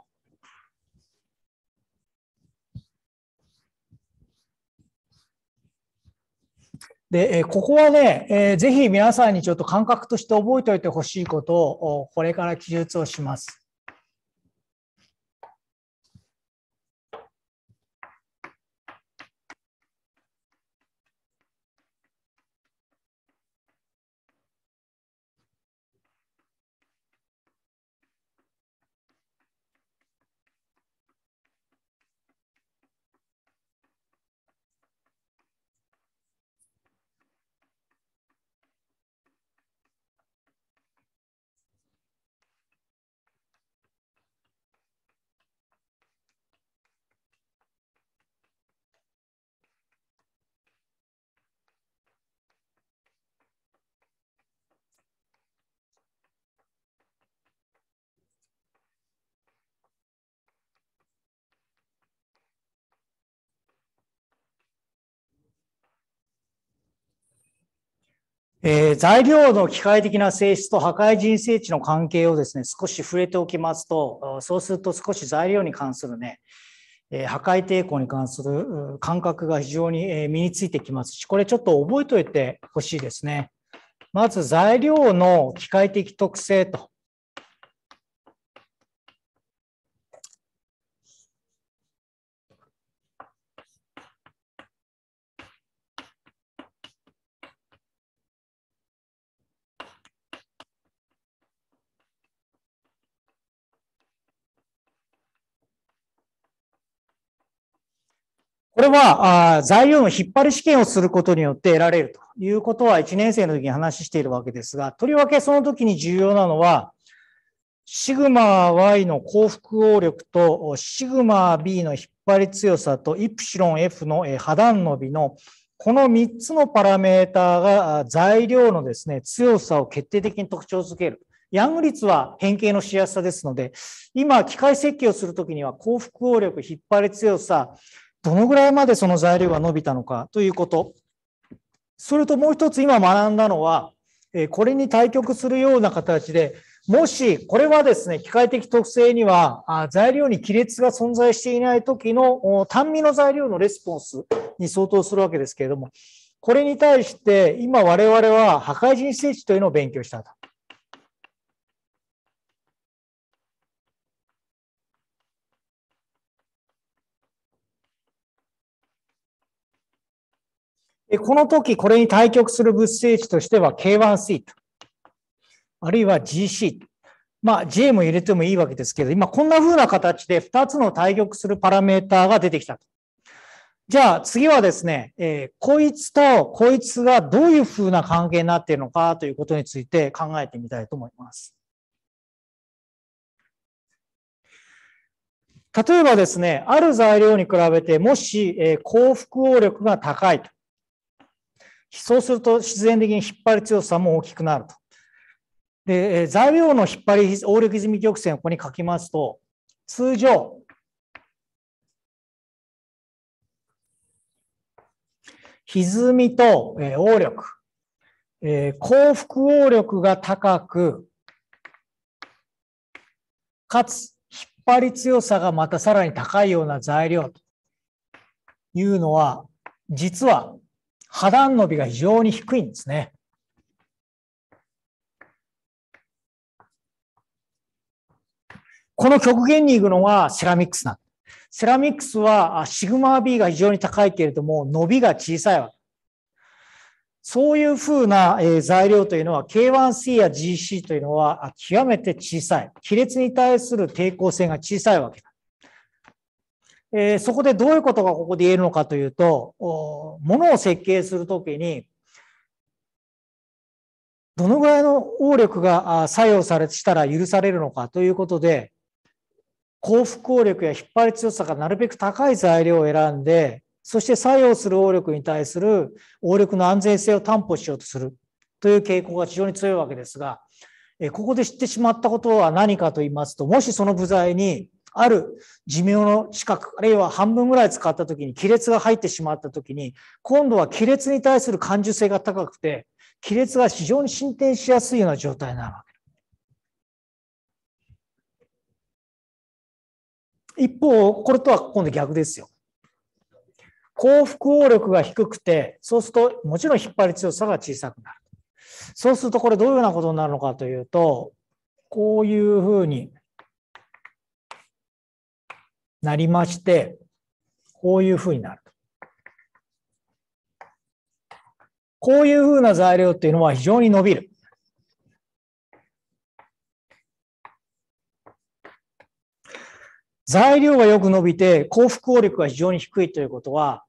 で、ここはね、えぜひ皆さんにちょっと感覚として覚えておいてほしいことを、これから記述をします。えー、材料の機械的な性質と破壊人生値の関係をですね、少し触れておきますと、そうすると少し材料に関するね、えー、破壊抵抗に関する感覚が非常に身についてきますし、これちょっと覚えておいてほしいですね。まず材料の機械的特性とこれは材料の引っ張り試験をすることによって得られるということは1年生の時に話しているわけですが、とりわけその時に重要なのは、シグマ Y の幸福応力とシグマ B の引っ張り強さとイプシロン F の破断伸びのこの3つのパラメーターが材料のですね、強さを決定的に特徴づける。ヤング率は変形のしやすさですので、今、機械設計をするときには、幸福応力、引っ張り強さ、どのぐらいまでその材料が伸びたのかということ。それともう一つ今学んだのは、これに対局するような形で、もし、これはですね、機械的特性には、材料に亀裂が存在していない時の単味の材料のレスポンスに相当するわけですけれども、これに対して、今我々は破壊人性値というのを勉強したと。この時、これに対極する物性値としては K1C と、あるいは GC。まあ、J も入れてもいいわけですけど、今こんな風な形で2つの対極するパラメーターが出てきたと。じゃあ次はですね、えー、こいつとこいつがどういう風な関係になっているのかということについて考えてみたいと思います。例えばですね、ある材料に比べて、もし、えー、幸福応力が高いと。そうすると必然的に引っ張り強さも大きくなると。で、材料の引っ張り、応力済み曲線をここに書きますと、通常、歪みと応力、幸福応力が高く、かつ引っ張り強さがまたさらに高いような材料というのは、実は破断伸びが非常に低いんですね。この極限に行くのがセラミックスなセラミックスはシグマ B が非常に高いけれども伸びが小さいわそういうふうな材料というのは K1C や GC というのは極めて小さい。亀裂に対する抵抗性が小さいわけだ。えー、そこでどういうことがここで言えるのかというと、ものを設計するときに、どのぐらいの応力が作用されしたら許されるのかということで、幸福効力や引っ張り強さがなるべく高い材料を選んで、そして作用する応力に対する応力の安全性を担保しようとするという傾向が非常に強いわけですが、ここで知ってしまったことは何かと言いますと、もしその部材にある寿命の近く、あるいは半分ぐらい使った時に亀裂が入ってしまった時に、今度は亀裂に対する感受性が高くて、亀裂が非常に進展しやすいような状態になるわけ。一方、これとは今度逆ですよ。幸福応力が低くて、そうするともちろん引っ張り強さが小さくなる。そうするとこれどういうようなことになるのかというと、こういうふうになりまして、こういうふうになると。こういうふうな材料っていうのは非常に伸びる。材料がよく伸びて幸福効力が非常に低いということは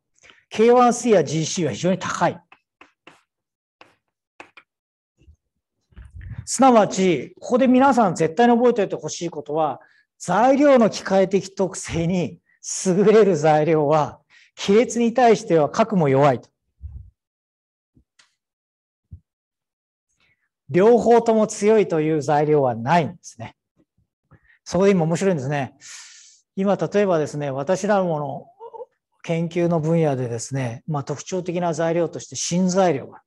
K1C や GC は非常に高い。すなわち、ここで皆さん絶対に覚えておいてほしいことは、材料の機械的特性に優れる材料は、亀裂に対しては核も弱いと。両方とも強いという材料はないんですね。そこで今面白いんですね。今、例えばですね、私らもの研究の分野でですね、まあ、特徴的な材料として新材料が。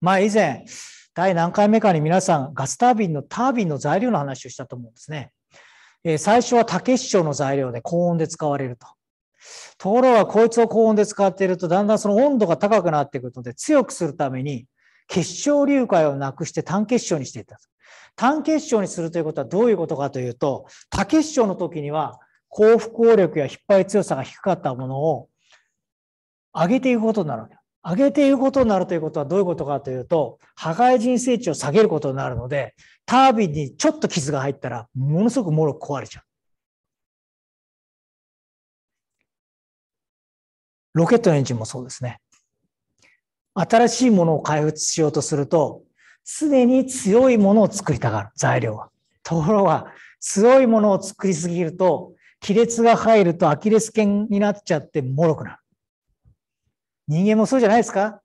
まあ、以前、第何回目かに皆さん、ガスタービンのタービンの材料の話をしたと思うんですね。え最初は竹師匠の材料で高温で使われると。ところがこいつを高温で使っているとだんだんその温度が高くなってくるので強くするために結晶流解をなくして単結晶にしていった単結晶にするということはどういうことかというと多結晶の時には幸福応力や引っ張り強さが低かったものを上げていくことになるわけ上げていくことになるということはどういうことかというと、破壊人成長を下げることになるので、タービンにちょっと傷が入ったら、ものすごくもろく壊れちゃう。ロケットエンジンもそうですね。新しいものを開発しようとすると、すでに強いものを作りたがる、材料は。ところが、強いものを作りすぎると、亀裂が入るとアキレス腱になっちゃってもろくなる。人間もそうじゃないですか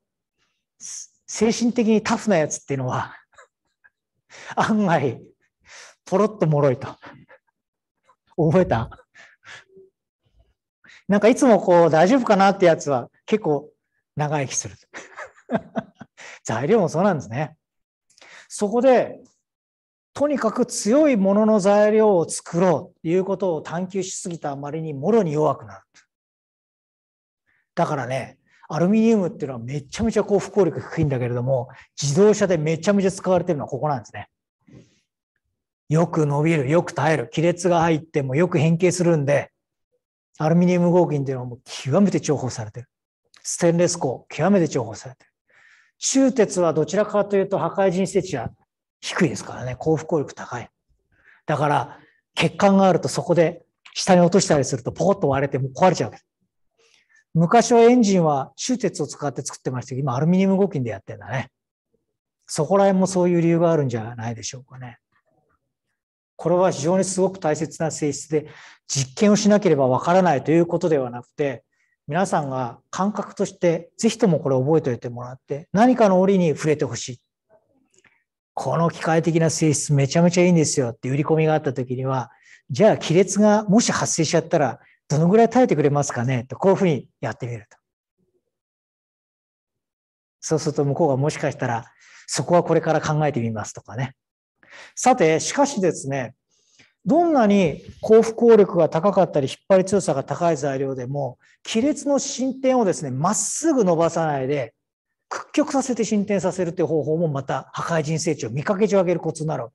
精神的にタフなやつっていうのは、案外、ポロッと脆いと。覚えたなんかいつもこう、大丈夫かなってやつは結構長生きする。材料もそうなんですね。そこで、とにかく強いものの材料を作ろうということを探求しすぎたあまりにもろに弱くなる。だからね、アルミニウムっていうのはめちゃめちゃこう不効力低いんだけれども、自動車でめちゃめちゃ使われてるのはここなんですね。よく伸びる、よく耐える、亀裂が入ってもよく変形するんで、アルミニウム合金っていうのはもう極めて重宝されてる。ステンレス鋼、極めて重宝されてる。鋳鉄はどちらかというと破壊人施設は低いですからね、高不効力高い。だから、血管があるとそこで下に落としたりするとポコッと割れてもう壊れちゃう昔はエンジンは鋳鉄を使って作ってましたけど、今アルミニウム合金でやってんだね。そこら辺もそういう理由があるんじゃないでしょうかね。これは非常にすごく大切な性質で、実験をしなければわからないということではなくて、皆さんが感覚として、ぜひともこれ覚えておいてもらって、何かの折に触れてほしい。この機械的な性質めちゃめちゃいいんですよって売り込みがあった時には、じゃあ亀裂がもし発生しちゃったらどのぐらい耐えてくれますかねと、こういうふうにやってみると。そうすると向こうがもしかしたら、そこはこれから考えてみますとかね。さて、しかしですね、どんなに幸福効力が高かったり、引っ張り強さが高い材料でも、亀裂の進展をですね、まっすぐ伸ばさないで、屈曲させて進展させるっていう方法もまた破壊人生値を見かけ上げるコツになる。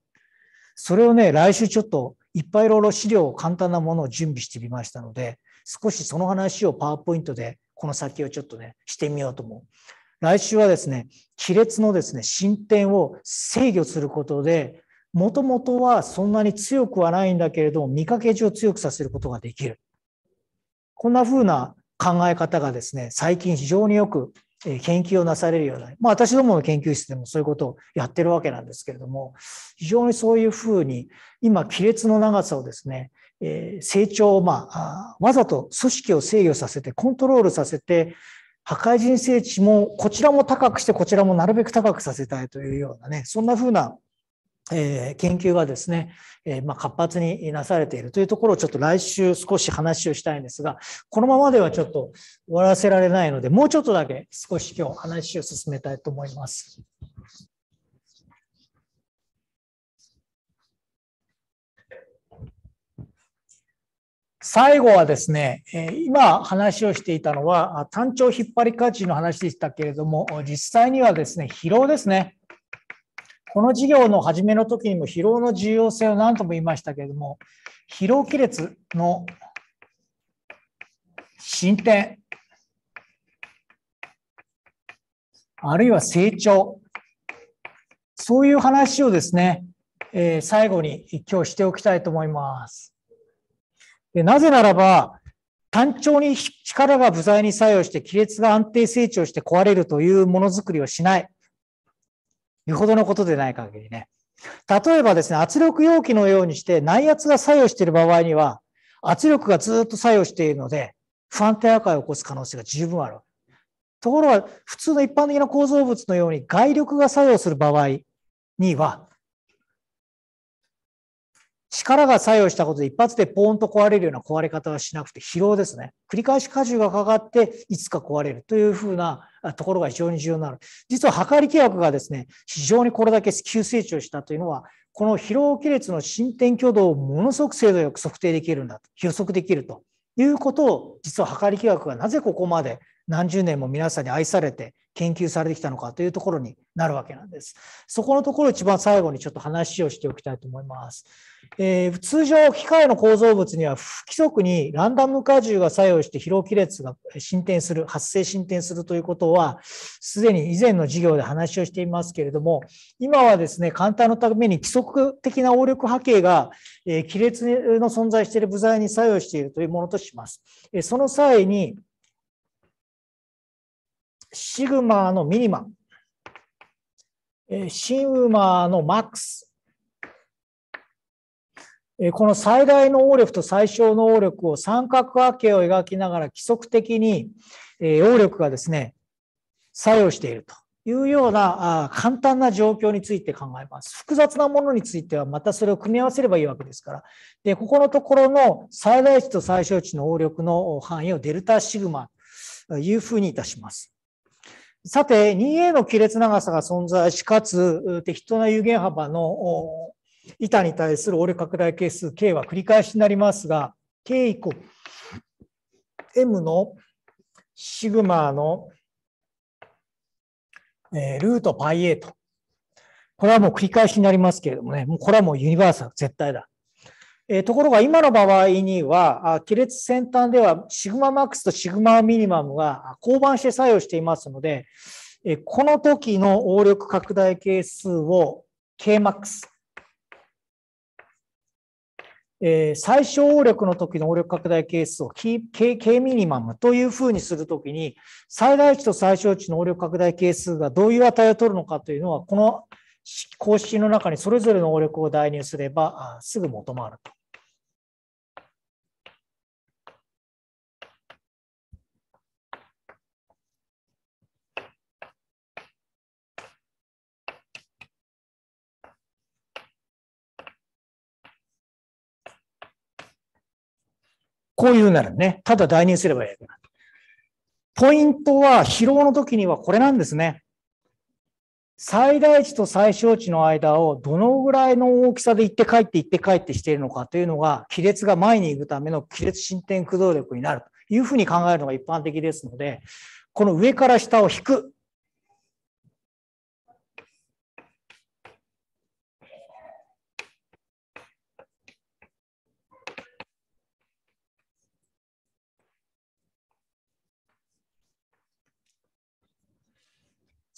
それをね、来週ちょっといっぱいろいろ資料を簡単なものを準備してみましたので、少しその話をパワーポイントでこの先をちょっとね、してみようと思う。来週はですね、亀裂のですね、進展を制御することで、もともとはそんなに強くはないんだけれども、見かけ上強くさせることができる。こんな風な考え方がですね、最近非常によく研究をなされるような、まあ、私どもの研究室でもそういうことをやってるわけなんですけれども、非常にそういうふうに、今、亀裂の長さをですね、え成長を、まあ、わざと組織を制御させて、コントロールさせて、破壊人生地も、こちらも高くして、こちらもなるべく高くさせたいというようなね、そんなふうなえ研究がですね、えま活発になされているというところをちょっと来週少し話をしたいんですが、このままではちょっと終わらせられないので、もうちょっとだけ少し今日話を進めたいと思います。最後はですね、今話をしていたのは単調引っ張り価値の話でしたけれども、実際にはですね、疲労ですね。この授業の始めの時にも疲労の重要性を何とも言いましたけれども、疲労亀裂の進展、あるいは成長、そういう話をですね、えー、最後に今日しておきたいと思います。でなぜならば、単調に力が部材に作用して亀裂が安定成長して壊れるというものづくりをしない。よほどのことでない限りね。例えばですね、圧力容器のようにして内圧が作用している場合には、圧力がずっと作用しているので、不安定破壊を起こす可能性が十分ある。ところが、普通の一般的な構造物のように外力が作用する場合には、力が作用したことで一発でポーンと壊れるような壊れ方はしなくて疲労ですね。繰り返し荷重がかかっていつか壊れるというふうなところが非常に重要になる。実は測り規約がですね、非常にこれだけ急成長したというのは、この疲労亀裂の進展挙動をものすごく精度よく測定できるんだと、予測できるということを、実は測り規約がなぜここまで何十年も皆さんに愛されて研究されてきたのかというところになるわけなんです。そこのところ一番最後にちょっと話をしておきたいと思います。えー、通常、機械の構造物には不規則にランダム荷重が作用して疲労亀裂が進展する、発生進展するということは、すでに以前の授業で話をしていますけれども、今はですね、簡単のために規則的な応力波形が、え亀裂の存在している部材に作用しているというものとします。えその際に、シグマのミニマシグマのマックス。この最大の応力と最小の応力を三角関係を描きながら規則的に応力がですね、作用しているというような簡単な状況について考えます。複雑なものについてはまたそれを組み合わせればいいわけですから。で、ここのところの最大値と最小値の応力の範囲をデルタシグマというふうにいたします。さて、2A の亀裂長さが存在し、かつ適当な有限幅の板に対する折れ拡大係数 K は繰り返しになりますが、K イコール M のシグマのルートパイ A と。これはもう繰り返しになりますけれどもね、もうこれはもうユニバーサル絶対だ。えところが今の場合には、亀裂先端ではシグママックスとシグマミニマムが交番して作用していますので、えこの時の応力拡大係数を Kmax。え最小応力の時の応力拡大係数を K, K, K ミニマムというふうにするときに、最大値と最小値の応力拡大係数がどういう値を取るのかというのは、この公式の中にそれぞれの応力を代入すれば、すぐ求まると。こういうならね、ただ代入すればいいポイントは疲労の時にはこれなんですね。最大値と最小値の間をどのぐらいの大きさで行って帰って行って帰ってしているのかというのが、亀裂が前に行くための亀裂進展駆動力になるというふうに考えるのが一般的ですので、この上から下を引く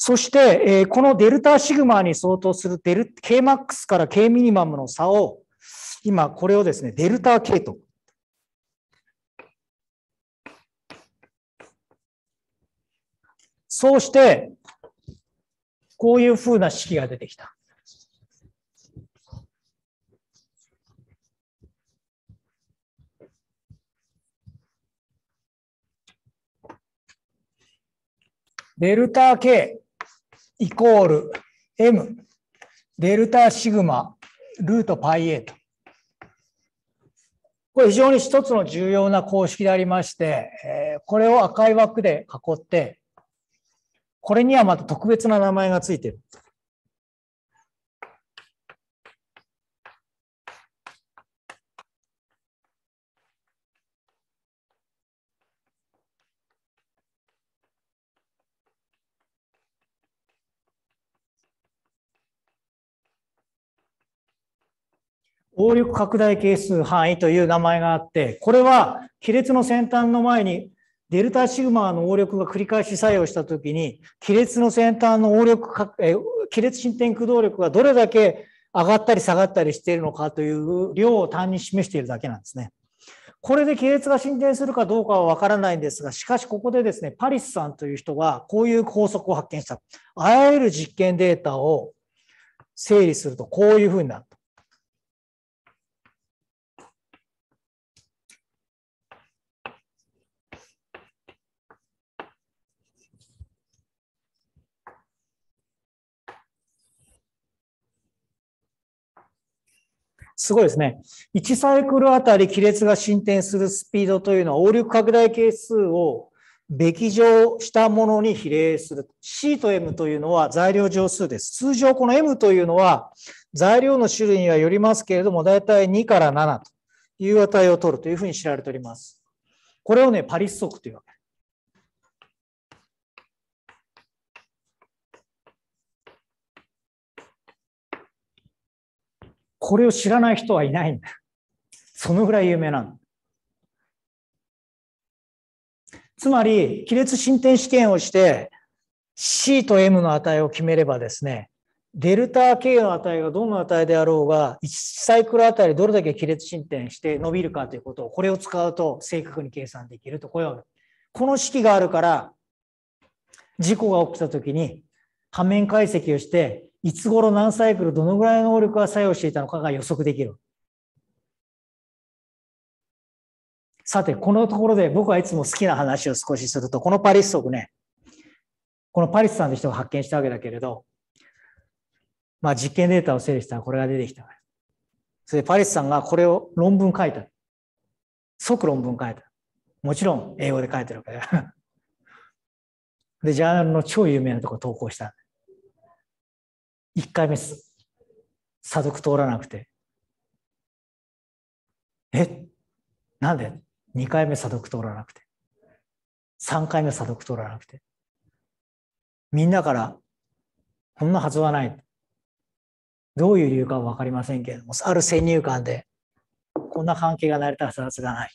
そして、えこのデルタシグマに相当するデル Kmax から K ミニマムの差を、今これをですね、デルタ K と。そうして、こういうふうな式が出てきた。デルタ K イコール M デルタシグマルートパイ a と。これ非常に一つの重要な公式でありまして、これを赤い枠で囲って、これにはまた特別な名前がついてる。暴力拡大係数範囲という名前があって、これは亀裂の先端の前にデルタシグマの応力が繰り返し作用したときに、亀裂の先端の応力、亀裂進展駆動力がどれだけ上がったり下がったりしているのかという量を単に示しているだけなんですね。これで亀裂が進展するかどうかはわからないんですが、しかしここでですね、パリスさんという人がこういう法則を発見した。あらゆる実験データを整理するとこういうふうになる。すごいですね。1サイクルあたり亀裂が進展するスピードというのは、応力拡大係数をべき乗したものに比例する。C と M というのは材料乗数です。通常この M というのは材料の種類にはよりますけれども、だいたい2から7という値を取るというふうに知られております。これをね、パリス速というわけ。これを知らない人はいないんだ。そのぐらい有名なんだ。つまり、亀裂進展試験をして、C と M の値を決めればですね、デルタ K の値がどの値であろうが、1サイクルあたりどれだけ亀裂進展して伸びるかということを、これを使うと正確に計算できると、これこの式があるから、事故が起きた時に、波面解析をして、いつ頃何サイクル、どのぐらいの能力が作用していたのかが予測できる。さて、このところで僕はいつも好きな話を少しすると、このパリス則ね、このパリスさんて人が発見したわけだけれど、まあ実験データを整理したらこれが出てきたそれでパリスさんがこれを論文書いた。即論文書いた。もちろん英語で書いてるわけだ で、ジャーナルの超有名なところ投稿した。1回目査読通らなくてえなんで2回目査読通らなくて3回目査読通らなくてみんなからこんなはずはないどういう理由かは分かりませんけれどもある先入観でこんな関係が成り立つはずがない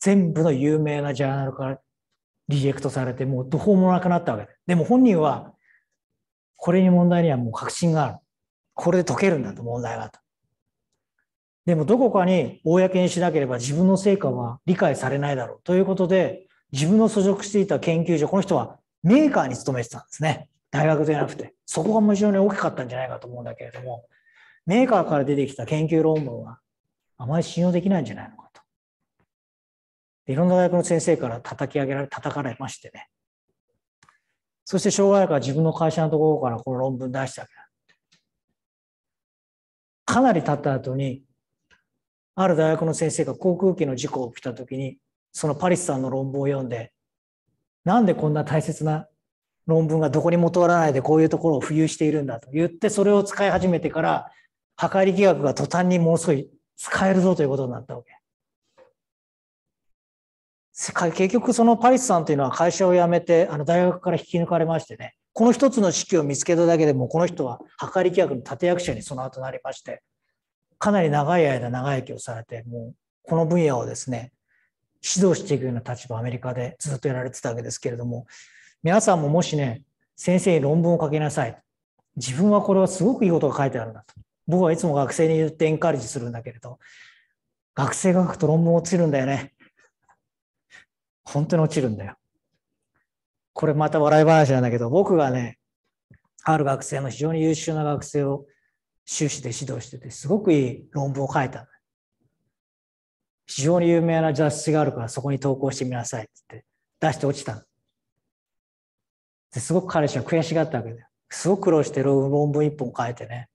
全部の有名なジャーナルからリジェクトされてもう途方もなくなったわけででも本人はこれに問題にはもう確信がある。これで解けるんだと問題がと。でもどこかに公にしなければ自分の成果は理解されないだろうということで自分の所属していた研究所この人はメーカーに勤めてたんですね大学ではなくてそこが非常に大きかったんじゃないかと思うんだけれどもメーカーから出てきた研究論文はあまり信用できないんじゃないのかといろんな大学の先生から叩き上げられ叩かれましてねそして障害から自分の会社のところからこの論文出したわけだ。かなり経った後に、ある大学の先生が航空機の事故を起きた時に、そのパリスさんの論文を読んで、なんでこんな大切な論文がどこにも通らないでこういうところを浮遊しているんだと言って、それを使い始めてから、測り力学が途端にものすごい使えるぞということになったわけ。結局そのパリスさんというのは会社を辞めてあの大学から引き抜かれましてねこの一つの式を見つけただけでもこの人は計り規約の立役者にその後なりましてかなり長い間長生きをされてもうこの分野をですね指導していくような立場アメリカでずっとやられてたわけですけれども皆さんももしね先生に論文を書きなさい自分はこれはすごくいいことが書いてあるんだと僕はいつも学生に言ってエンカレジするんだけれど学生が書くと論文落ちるんだよね本当に落ちるんだよ。これまた笑い話なんだけど、僕がね、ある学生の非常に優秀な学生を修士で指導してて、すごくいい論文を書いた非常に有名な雑誌があるからそこに投稿してみなさいって出して落ちたですごく彼氏は悔しがったわけだよ。すごく苦労して論文一本書いてね。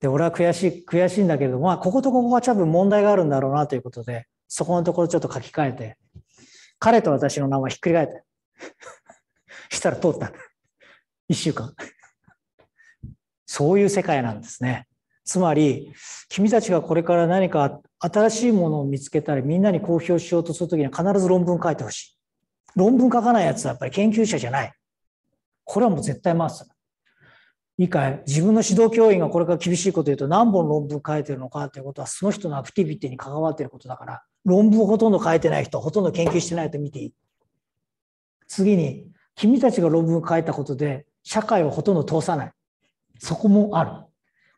で、俺は悔しい、悔しいんだけど、まあ、こことここは多分問題があるんだろうなということで、そこのところちょっと書き換えて、彼と私の名前ひっくり返って、したら通った。一週間。そういう世界なんですね。つまり、君たちがこれから何か新しいものを見つけたり、みんなに公表しようとするときには必ず論文書いてほしい。論文書かないやつはやっぱり研究者じゃない。これはもう絶対回す。いいかい自分の指導教員がこれから厳しいこと言うと何本論文書いてるのかということはその人のアクティビティに関わっていることだから論文ほとんど書いてない人、ほとんど研究してないと見ていい。次に、君たちが論文書いたことで、社会をほとんど通さない。そこもある。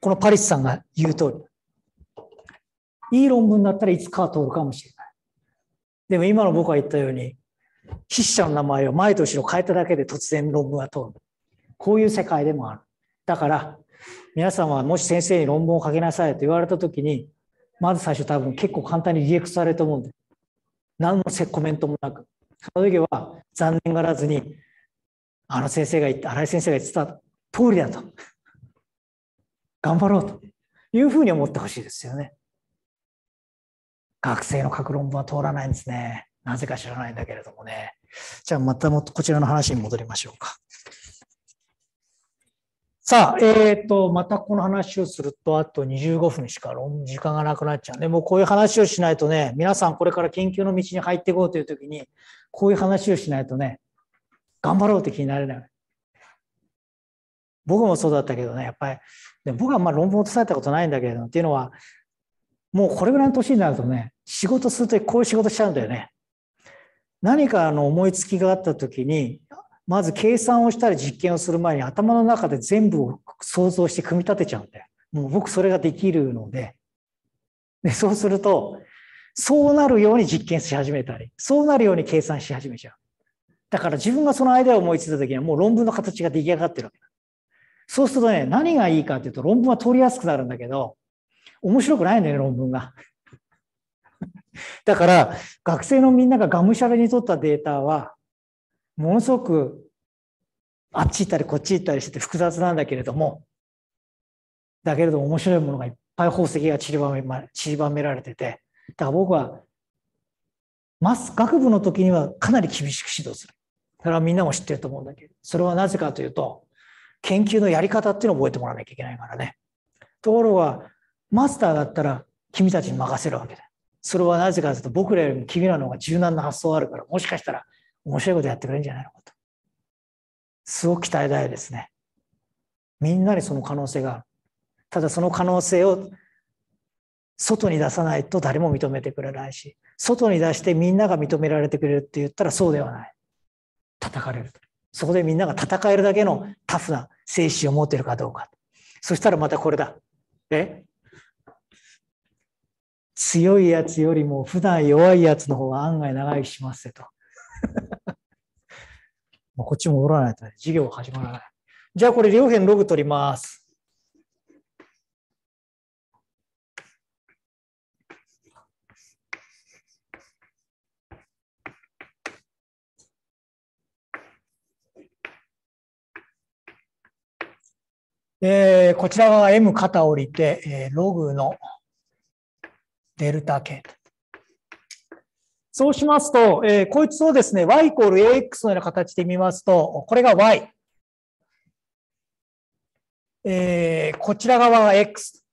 このパリスさんが言う通り。いい論文だったらいつかは通るかもしれない。でも今の僕が言ったように、筆者の名前を前と後ろ変えただけで突然論文が通る。こういう世界でもある。だから、皆さんはもし先生に論文を書きなさいと言われたときに、まず最初多分結構簡単にリエクトされると思うんで、何のコメントもなく。その時は残念がらずに、あの先生が言って、新井先生が言ってた通りだと。頑張ろうというふうに思ってほしいですよね。学生の各論文は通らないんですね。なぜか知らないんだけれどもね。じゃあまたもっとこちらの話に戻りましょうか。さあ、えっ、ー、と、またこの話をすると、あと25分しか時間がなくなっちゃうんで、もうこういう話をしないとね、皆さんこれから研究の道に入っていこうというときに、こういう話をしないとね、頑張ろうって気になれない。僕もそうだったけどね、やっぱり、で僕はまあ論文を出されたことないんだけれどっていうのは、もうこれぐらいの年になるとね、仕事するとこういう仕事しちゃうんだよね。何かあの思いつきがあったときに、まず計算をしたり実験をする前に頭の中で全部を想像して組み立てちゃうんで、もう僕それができるので、でそうすると、そうなるように実験し始めたり、そうなるように計算し始めちゃう。だから自分がそのアイデアを思いついた時にはもう論文の形が出来上がってるわけだ。そうするとね、何がいいかっていうと論文は通りやすくなるんだけど、面白くないんだよね、論文が。だから学生のみんなががむしゃらに取ったデータはものすごくあっち行ったりこっち行ったりしてて複雑なんだけれどもだけれども面白いものがいっぱい宝石が散りばめ散りばめられててだから僕はマス学部の時にはかなり厳しく指導するそれはみんなも知ってると思うんだけどそれはなぜかというと研究のやり方っていうのを覚えてもらわなきゃいけないからねところがマスターだったら君たちに任せるわけだそれはなぜかというと僕らよりも君らの方が柔軟な発想あるからもしかしたら面白いことやってくれるんじゃないのかと。すごく期待大ですね。みんなにその可能性がある。ただその可能性を外に出さないと誰も認めてくれないし、外に出してみんなが認められてくれるって言ったらそうではない。叩かれる。そこでみんなが戦えるだけのタフな精神を持っているかどうか。そしたらまたこれだ。え強いやつよりも普段弱いやつの方が案外長生きしますよと。まあ、こっちも戻らないと、ね、授業始まらない。じゃあこれ両辺ログ取ります。えー、こちらは M 肩降りて、えー、ログのデルタ K と。そうしますと、えー、こいつをですね、y イコール ax のような形で見ますと、これが y。えー、こちら側が x。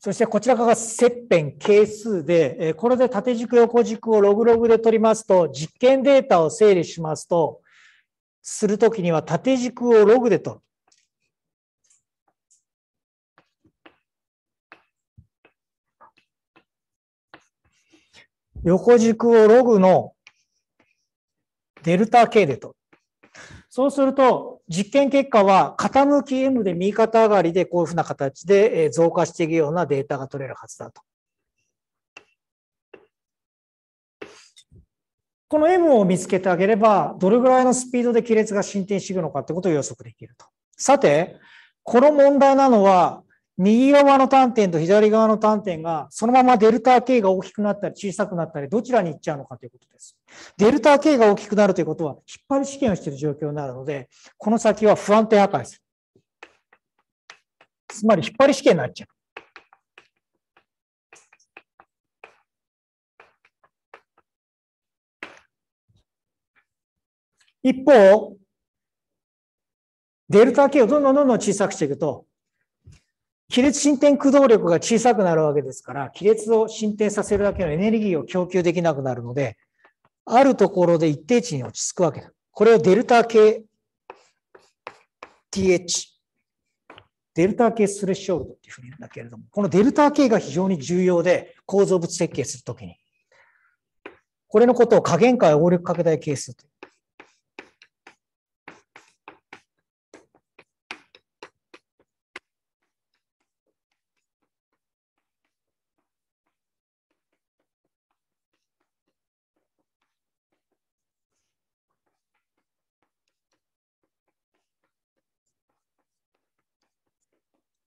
そしてこちら側が切片係数で、えこれで縦軸横軸をログログで取りますと、実験データを整理しますと、するときには縦軸をログで取る。横軸をログのデルタ K でと。そうすると、実験結果は傾き M で右肩上がりでこういうふうな形で増加していくようなデータが取れるはずだと。この M を見つけてあげれば、どれぐらいのスピードで亀裂が進展していくのかってことを予測できると。さて、この問題なのは、右側の端点と左側の端点が、そのままデルタ K が大きくなったり小さくなったり、どちらに行っちゃうのかということです。デルタ K が大きくなるということは、引っ張り試験をしている状況になるので、この先は不安定破壊する。つまり、引っ張り試験になっちゃう。一方、デルタ K をどんどんどんどん小さくしていくと、亀裂進展駆動力が小さくなるわけですから、亀裂を進展させるだけのエネルギーを供給できなくなるので、あるところで一定値に落ち着くわけだ。これをデルタ系 TH、デルタ系スレッショールドっていうふうに言うんだけれども、このデルタ系が非常に重要で、構造物設計するときに。これのことを加減界応力拡大係数と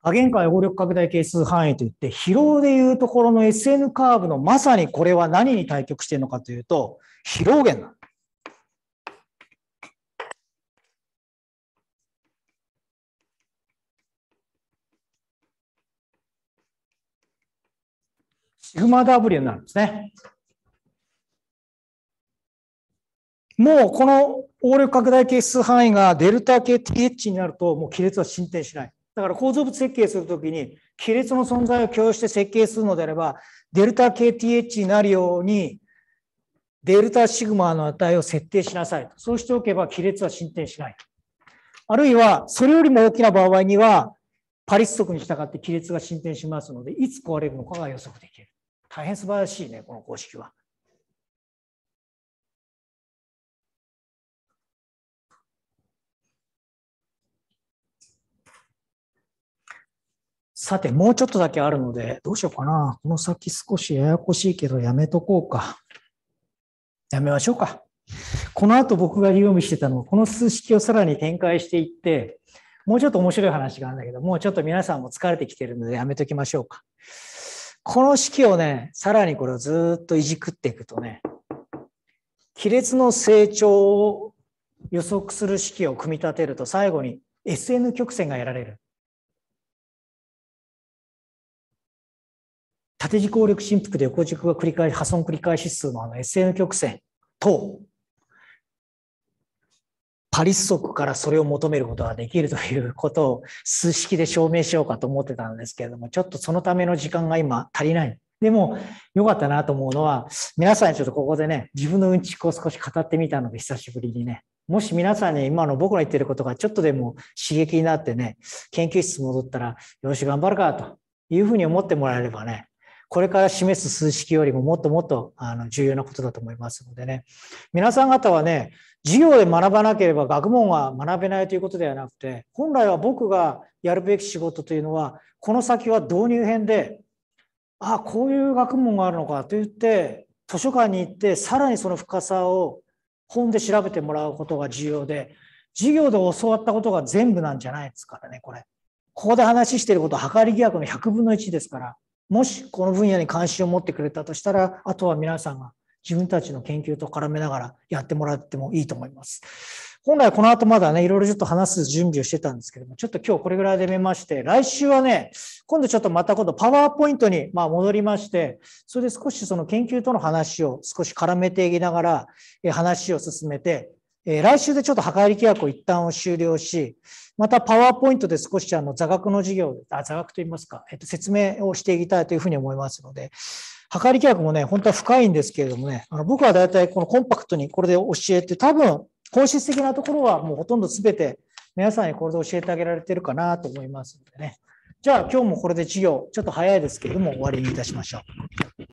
多元応力拡大係数範囲といって、疲労でいうところの SN カーブのまさにこれは何に対極しているのかというと、疲労源シグマ W になるんですね。もうこの応力拡大係数範囲がデルタ系 TH になると、もう亀裂は進展しない。だから構造物設計するときに、亀裂の存在を共有して設計するのであれば、デルタ KTH になるように、デルタシグマの値を設定しなさいと。そうしておけば亀裂は進展しない。あるいは、それよりも大きな場合には、パリス則に従って亀裂が進展しますので、いつ壊れるのかが予測できる。大変素晴らしいね、この公式は。さて、もうちょっとだけあるので、どうしようかな。この先少しややこしいけど、やめとこうか。やめましょうか。この後僕が読みしてたのは、この数式をさらに展開していって、もうちょっと面白い話があるんだけど、もうちょっと皆さんも疲れてきてるのでやめときましょうか。この式をね、さらにこれをずっといじくっていくとね、亀裂の成長を予測する式を組み立てると最後に SN 曲線が得られる。縦軸応力振幅で横軸が繰り返し破損繰り返し数のあの SN 曲線とパリス則からそれを求めることができるということを数式で証明しようかと思ってたんですけれどもちょっとそのための時間が今足りない。でも良かったなと思うのは皆さんにちょっとここでね自分のうんちくを少し語ってみたので久しぶりにねもし皆さんに今の僕の言ってることがちょっとでも刺激になってね研究室戻ったらよし頑張るかというふうに思ってもらえればねこれから示す数式よりももっともっとあの重要なことだと思いますのでね、皆さん方はね、授業で学ばなければ学問は学べないということではなくて、本来は僕がやるべき仕事というのは、この先は導入編で、ああ、こういう学問があるのかと言って、図書館に行って、さらにその深さを本で調べてもらうことが重要で、授業で教わったことが全部なんじゃないですからね、これ。ここで話していることは、り疑惑の100分の1ですから、もしこの分野に関心を持ってくれたとしたら、あとは皆さんが自分たちの研究と絡めながらやってもらってもいいと思います。本来この後まだね、いろいろちょっと話す準備をしてたんですけども、ちょっと今日これぐらいでめまして、来週はね、今度ちょっとまた今度パワーポイントにま戻りまして、それで少しその研究との話を少し絡めていきながら話を進めて、えー、来週でちょっと破壊規約を一旦を終了し、またパワーポイントで少しあの座学の授業、あ座学といいますか、えっと、説明をしていきたいというふうに思いますので、破壊規約もね、本当は深いんですけれどもね、あの僕は大体このコンパクトにこれで教えて、多分本質的なところはもうほとんど全て皆さんにこれで教えてあげられてるかなと思いますのでね。じゃあ今日もこれで授業、ちょっと早いですけれども終わりにいたしましょう。